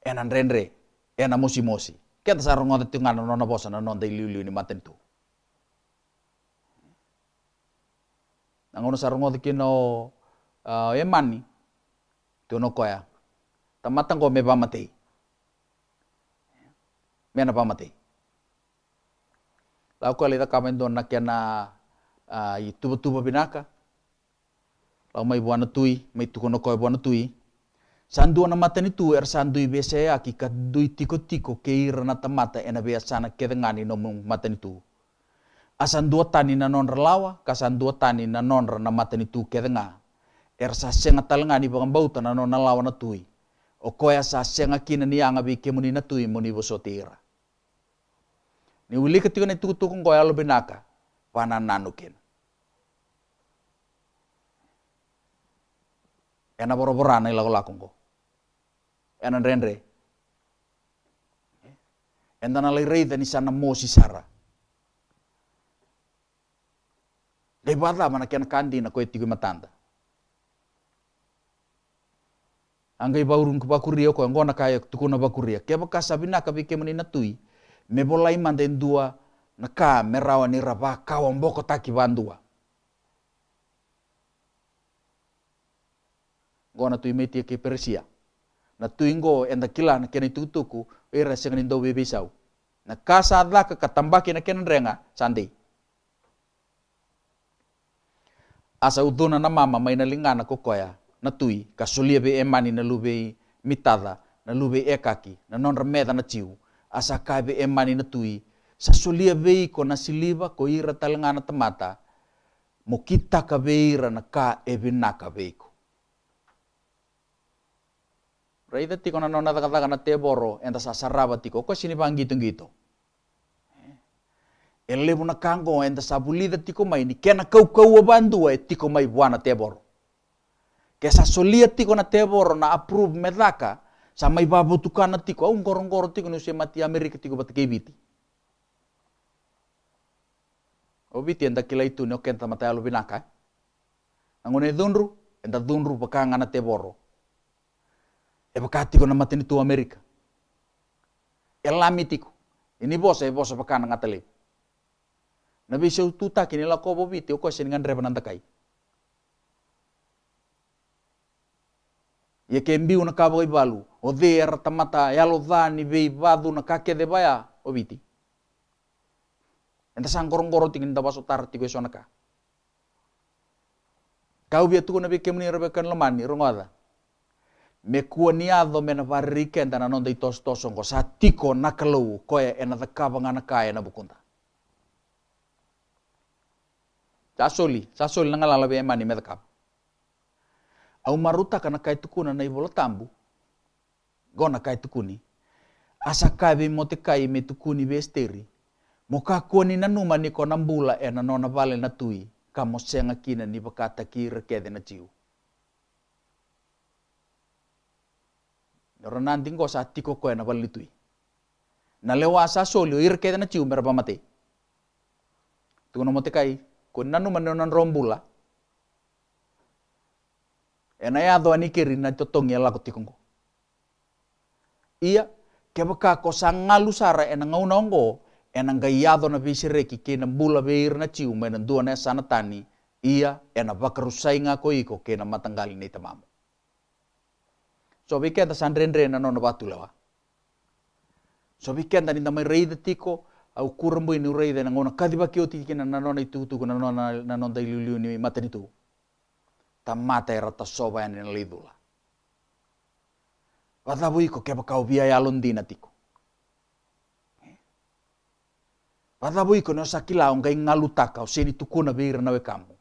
A: enan renre, enan mosi-mosi. Kita sarung ngote tungan nona bosan nona dari liu-liu ni maten tu. Nangono sarung ngote kino ah, emani, ni, tu no koya. Tamatang ko me pamatei. na pamatei. Lau kali ta kamen don na kena ah, i tuba-tuba binaka. Lau mai buana tui, mai tukono koya buana tui. Sandu na mata ni er sandu ibe aki ka dui tiko tiko ke ira e na tamata ena be asana ke dengani no mung mata ni tu. Asan tani na non relawa, kasan dua tani na non na mata ni tu ke denga. Er sa senga talangani bangang bauta na non lawa na tui. O koya sa senga kina ni anga bi ke muni na tui muni boso ira. Ni uli ketika ni tukutukung koya lo benaka, pana nanukin. Ena boroborana ilago ko enanrenre entanaleirei tanisana mosi sara lebala kandi na koe tikui matanda angai baurun ku bakuria ko angona kaya tukuna bakuria ke baka sabina ka bike mani natui me bolai mande ndua na ka merawa ni raba ka omboko taki bandua gona tui meti ke persia na tuingo enda kila na kena tutuku ira singin indo bibisau na kasadla ka katambaki na kenan renga sandi asa uduna na mama maina na ko koya na tui ka be emani na lube mitada na lube ekaki na non remeda na tiu asa ka be emani na tui sa sulia be ko na siliva ko ira talngana tamata mo kita ka be ira na ka ebinaka be ko Ray dati ko na nona kata kana teboro enta sa sarabati ko ko sinibang gitong gito. Eh. Ele mo na kango enta sa bulida tiko mai ni kena kau kau bandu e tiko mai buana teboro. Ke sa solia tiko na teboro na approve medaka sa may babutukan na tiko ang gorong-gorong tiko ni siya mati Amerika tiko batakibiti. Obiti enta kila itu ni okenta matayalo binaka. Ang eh? unay dunru, enta dunru na teboro. Epa pakati ko na matini tu Amerika. Elami Ini bos e bos pakana nabi Na bisa tak ini la bobi bobite ngan rebanan takai. ya ke mbiu na kabo ibalu, balu, e tamata ya e lo dhani vei vadu na kake de baya obiti. viti. Enta sang tingin tabaso tar tigo e esonaka. Kau biatu nabi nabi kemuni rebekan lemani, rongwada me kuaniado me na varrikenta na nonda i tosotosongo sa tiko na kalou koe e na dakavaga na kae e na vukunta sa soli sa soli na galalave e mani me dakava au marutaka na kaitukuna na i volotambu asa kave mo te kai me tukuni vesteri mo ka kuani na numa niko e na bula nona vale na tui ka mo senga kina ni vakata ki rekede na jiu Doro nanti sa tiko kau na balik tui. Na lewa sa solio ir kaya na cium berapa mati. Tuh nomo tekai, nanu rombula. Ena ya doa nikiri na cotong ya laku tikongko. Iya, kebeka kau sara ena ngau nongko. Ena gayado na bisireki kena bula beir na cium na sana tani. Iya, ena bakarusai ngako iko kena matanggali na itamamo. sobikentä san renrena no no batulawa sobikentä ni tamai rei de tiko au kurumbu ni rei de ngona kadiba ki oti kina na no ni tutu na no na no dai ni matani ta mata era ta soba en lidula vadabuiko keba bakau bia ya londina tiko vadabuiko no sakila onga ingalutaka useni tukuna beira nawe kamu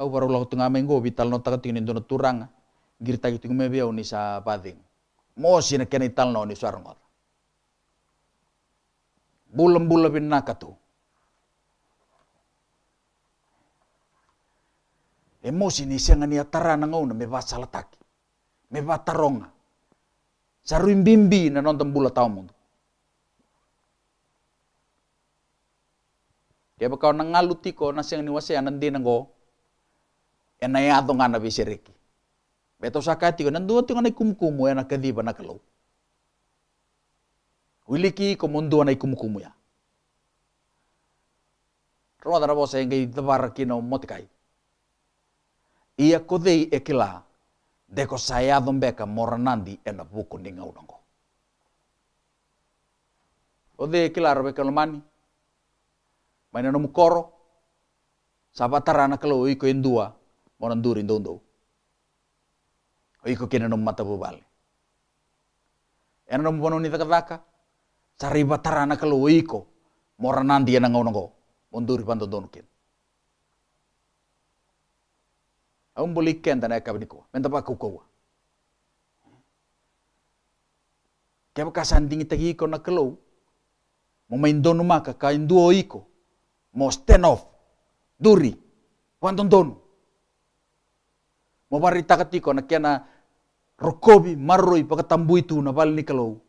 A: au baru lau tengah minggu, vital nota kating ni dono turang girta gitu nggak bia uni sa pading mo sina ken ital no ni suarngot bulam bulam bin nakatu emosi ni senga ni atara na ngau na me vasa lataki me bimbi na nonton bulatau tau mundu Dia bakal nangalutiko nasi na siang ni anan enayado nga na bisiriki. Beto sakati ko, nanduwa tiyo nga kumkumu ya nakadiba nakalaw. Wiliki kumunduwa na kumkumu ya. Roda na bosa ngay dabar kino motikay. Iya kodei ekila, deko sayadon beka moranandi ena buku ninga unango. Ode ekila rabeka lumani, mainano mukoro, sabatara na kalau iko indua, Monan durin dong dong. Oiko kena nom mata bubal. Ena nom bono ni takataka. Cari batara na kalu oiko. Moranan dia nangau nangau. Monduri panto donukin. Aun boli kenta na ekabi niko. Menta pa kukowa. Kaya kasandingi tagi iko na kalu. Mumain donu maka ka induo iko. Mo stand off. Duri. Panton donu. Mobari takatiko na kiana rokobi marroi tambui tu na bal nikalou.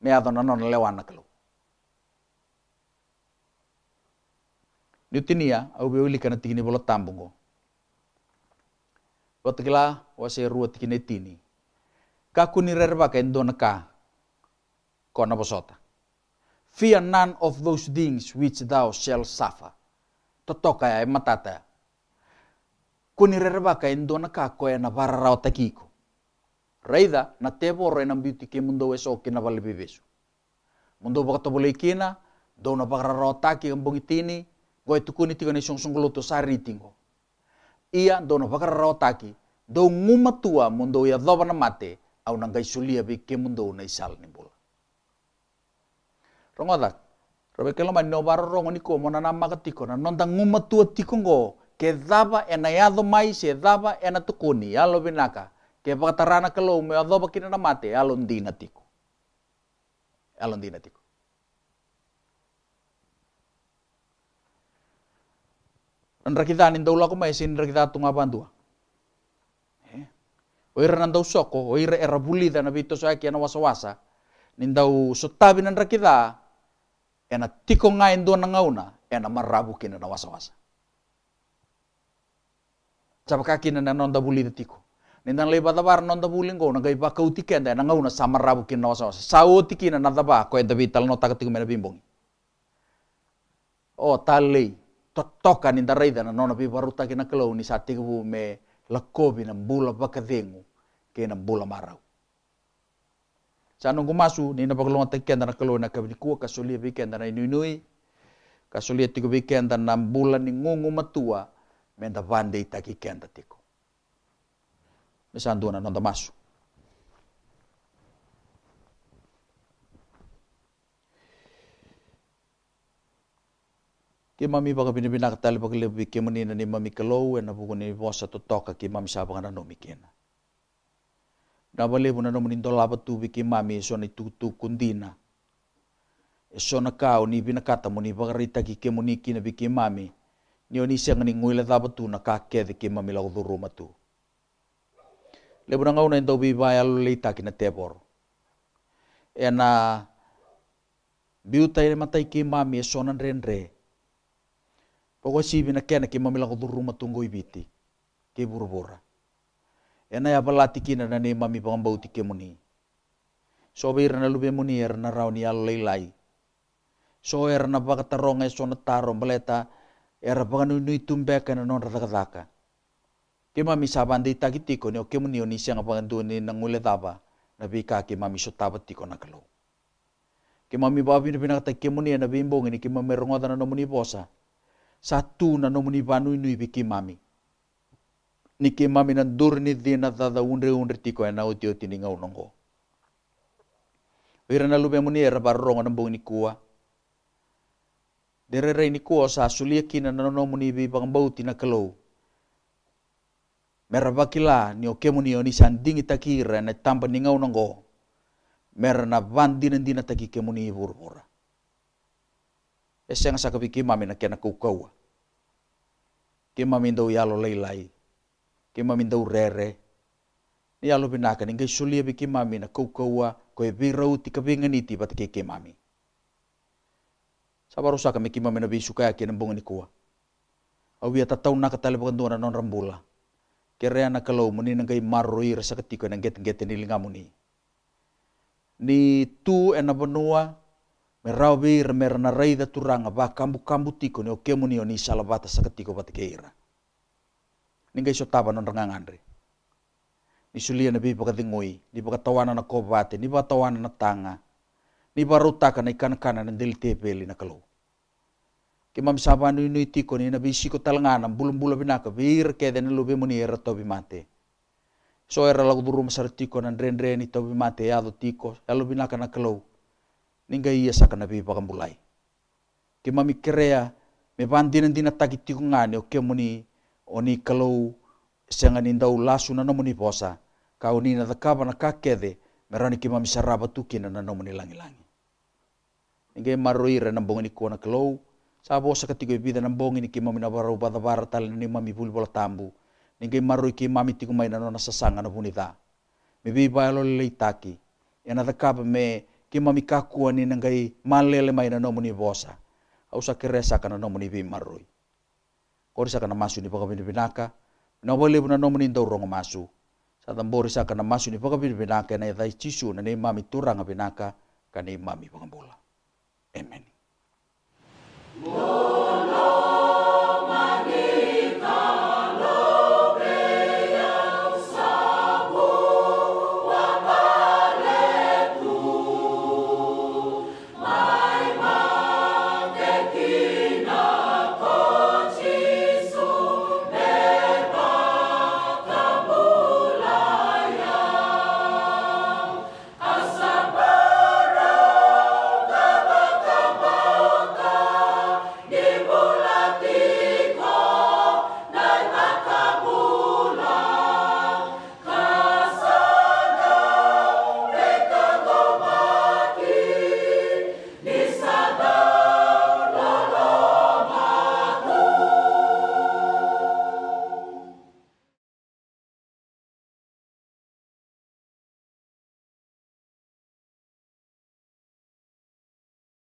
A: Me adon lewan lewana kalou. Niutinia au beuli kana tikini bola tambungo. Watikila wase rua tikini tini. ni rerba ka na ka kona bosota. Fear none of those things which thou shall suffer. Totoka ya e matata ya. kuni rerebaka en dona ka na bararao takiko raida na tebo re na beauty ke mundo weso ke na bale bebesu mundo baka to bolei do na bararao taki bongitini go kuni tiga ni songsong sari ritingo. ia dona na bararao taki do tua mundo ya doba na mate au na ngai sulia ke mundo na isal ni bola rongodak Robe no barro rongoni ko monana magatiko na nonda nguma tua tikongo ke dava e na yado mai se dava e na tukuni alo vinaka ke pakatarana kalo me adoba kina na mate alo ndina tiku alo ndina tiku Nrakidani ndaula ko mai sin rakidatu ngabandua. oira nandau soko, oira era bulida na bito soaki e na wasa-wasa, nindau sotabi nan rakida, ena tiko nga endo na ngauna, ena marabu kina na wasa-wasa. chapakaki nana nonda nonda de tiku nindan leba tabar nonda buli ngo na gai pa kautike nda na samar rabu kin no sawa kau na na taba ko enda vital nota takatiku mena bimbong o tali totoka ninda reida na nona bi baruta kin na kelo ni satiku me lakobi na bula ke na bula marau Sanong kumasu ni na paglonga nana na kelo na kabikua kasulia bikenda na inui kasuli biken dan enam bulan ni ngungu matua menda vande itaky kenda tiko Mesan andohananao an-damaso ke mami baka pinipinaka tali baka lebi ke menina ni mami kalau ena buku ni vosa to toka ke mami sa baka nanomi kena na bale buna no menin dolaba tu mami so ni tutu kundina e so na kau ni bina kata mo baka rita ki ke kina bi mami Nionisya nga ningui la thapa tu na kake de kima mila udhuru matu. Le na into biba ya lulei taki na tebor. E na biuta ile matai kima mi e sonan renre. Poko sibi na kena kima mila udhuru matu ngoi biti. Ke burbura. E na ya kina na ne mami pangambauti kemuni. Sobe irana lube muni erana rauni ya lulei lai. So erana bakatarong e sonataro mbaleta. Mbaleta era panganu nui tumbeka na non radakadaka. Ke mami saban dei takitiko ni o ke muni o nisi pangandu ni nangule daba na bika ke mami so tabat na kalu. Ke mami babi na pinakata ke muni na bimbong ni ke mami rongoda na nomuni bosa. Satu na nomuni banu nui biki mami. Ni ke mami na durni di na dada unre unre tiko na uti uti ni ngau nongo. Wira na lube muni era barrongo na bongi ni kuwa. derere ini ko sa sulia kina nono muni bi bauti na kelo mera bakila ni oke muni oni sandingi takira na tamba ni ngau nongo mera na van dina dina taki ke muni eseng sa mami na kena kukaua ke mami ndau yalo leilai ke mami ndau rere ni yalo binaka ni ngai sulia biki mami na kukaua ko e birau tika binganiti batake ke mami Sabaru kami kima mena bi suka yakin na ini kuwa. Au ya tatau naka bukan tuana non rambula. Kere anak kalau muni na gai marroi rasa ketika na get get ni linga Ni tu ena benua merawi remer na raida turanga ba kambu kambu tiko ni oke muni oni salabata bat keira. Ni gai sotaba non andre. Ni sulia na bi tingui, ni pakatawana na kobate, ni pakatawana na tanga, ni ka na ikan kana na tepe li na kalu ke mam sapa nu nu ti ko ni na bisi ko talangana bulum bulu bina ka bir ke den lu be muni er to mate so era lagu burum sar ti ko nan ren ren ito bi mate ya do ti ko ya lu bina ninga ia ka na bi bulai. ke mami ikerea me bandina dina takiti ko ngane o ke muni oni kalu senga ni ndau lasu na nomuni posa ka oni na dakaba na kakede merani ke mami saraba tukina na nomuni langi langi Ingai maroira na bongani kona kelou. Sa bo sa katiko ibida na bongani ki mami na baro badabara tal ni mami bul bola tambu. Ingai maroi ki mami tiku mai na nona sasanga na bunita. Mi bi bailo leitaki. Yana da kapa me ki mami kakua ni nangai malele mai na nomuni bosa. Au sa keresa kana nomuni bi maroi. Kori kana masu ni pakabini binaka. Na wale na nomuni ndaurongo masu. Sa tambori sa kana masu ni pakabini binaka na idai chisu na ni mami turanga binaka. ni mami pangambola. Amen. Lord.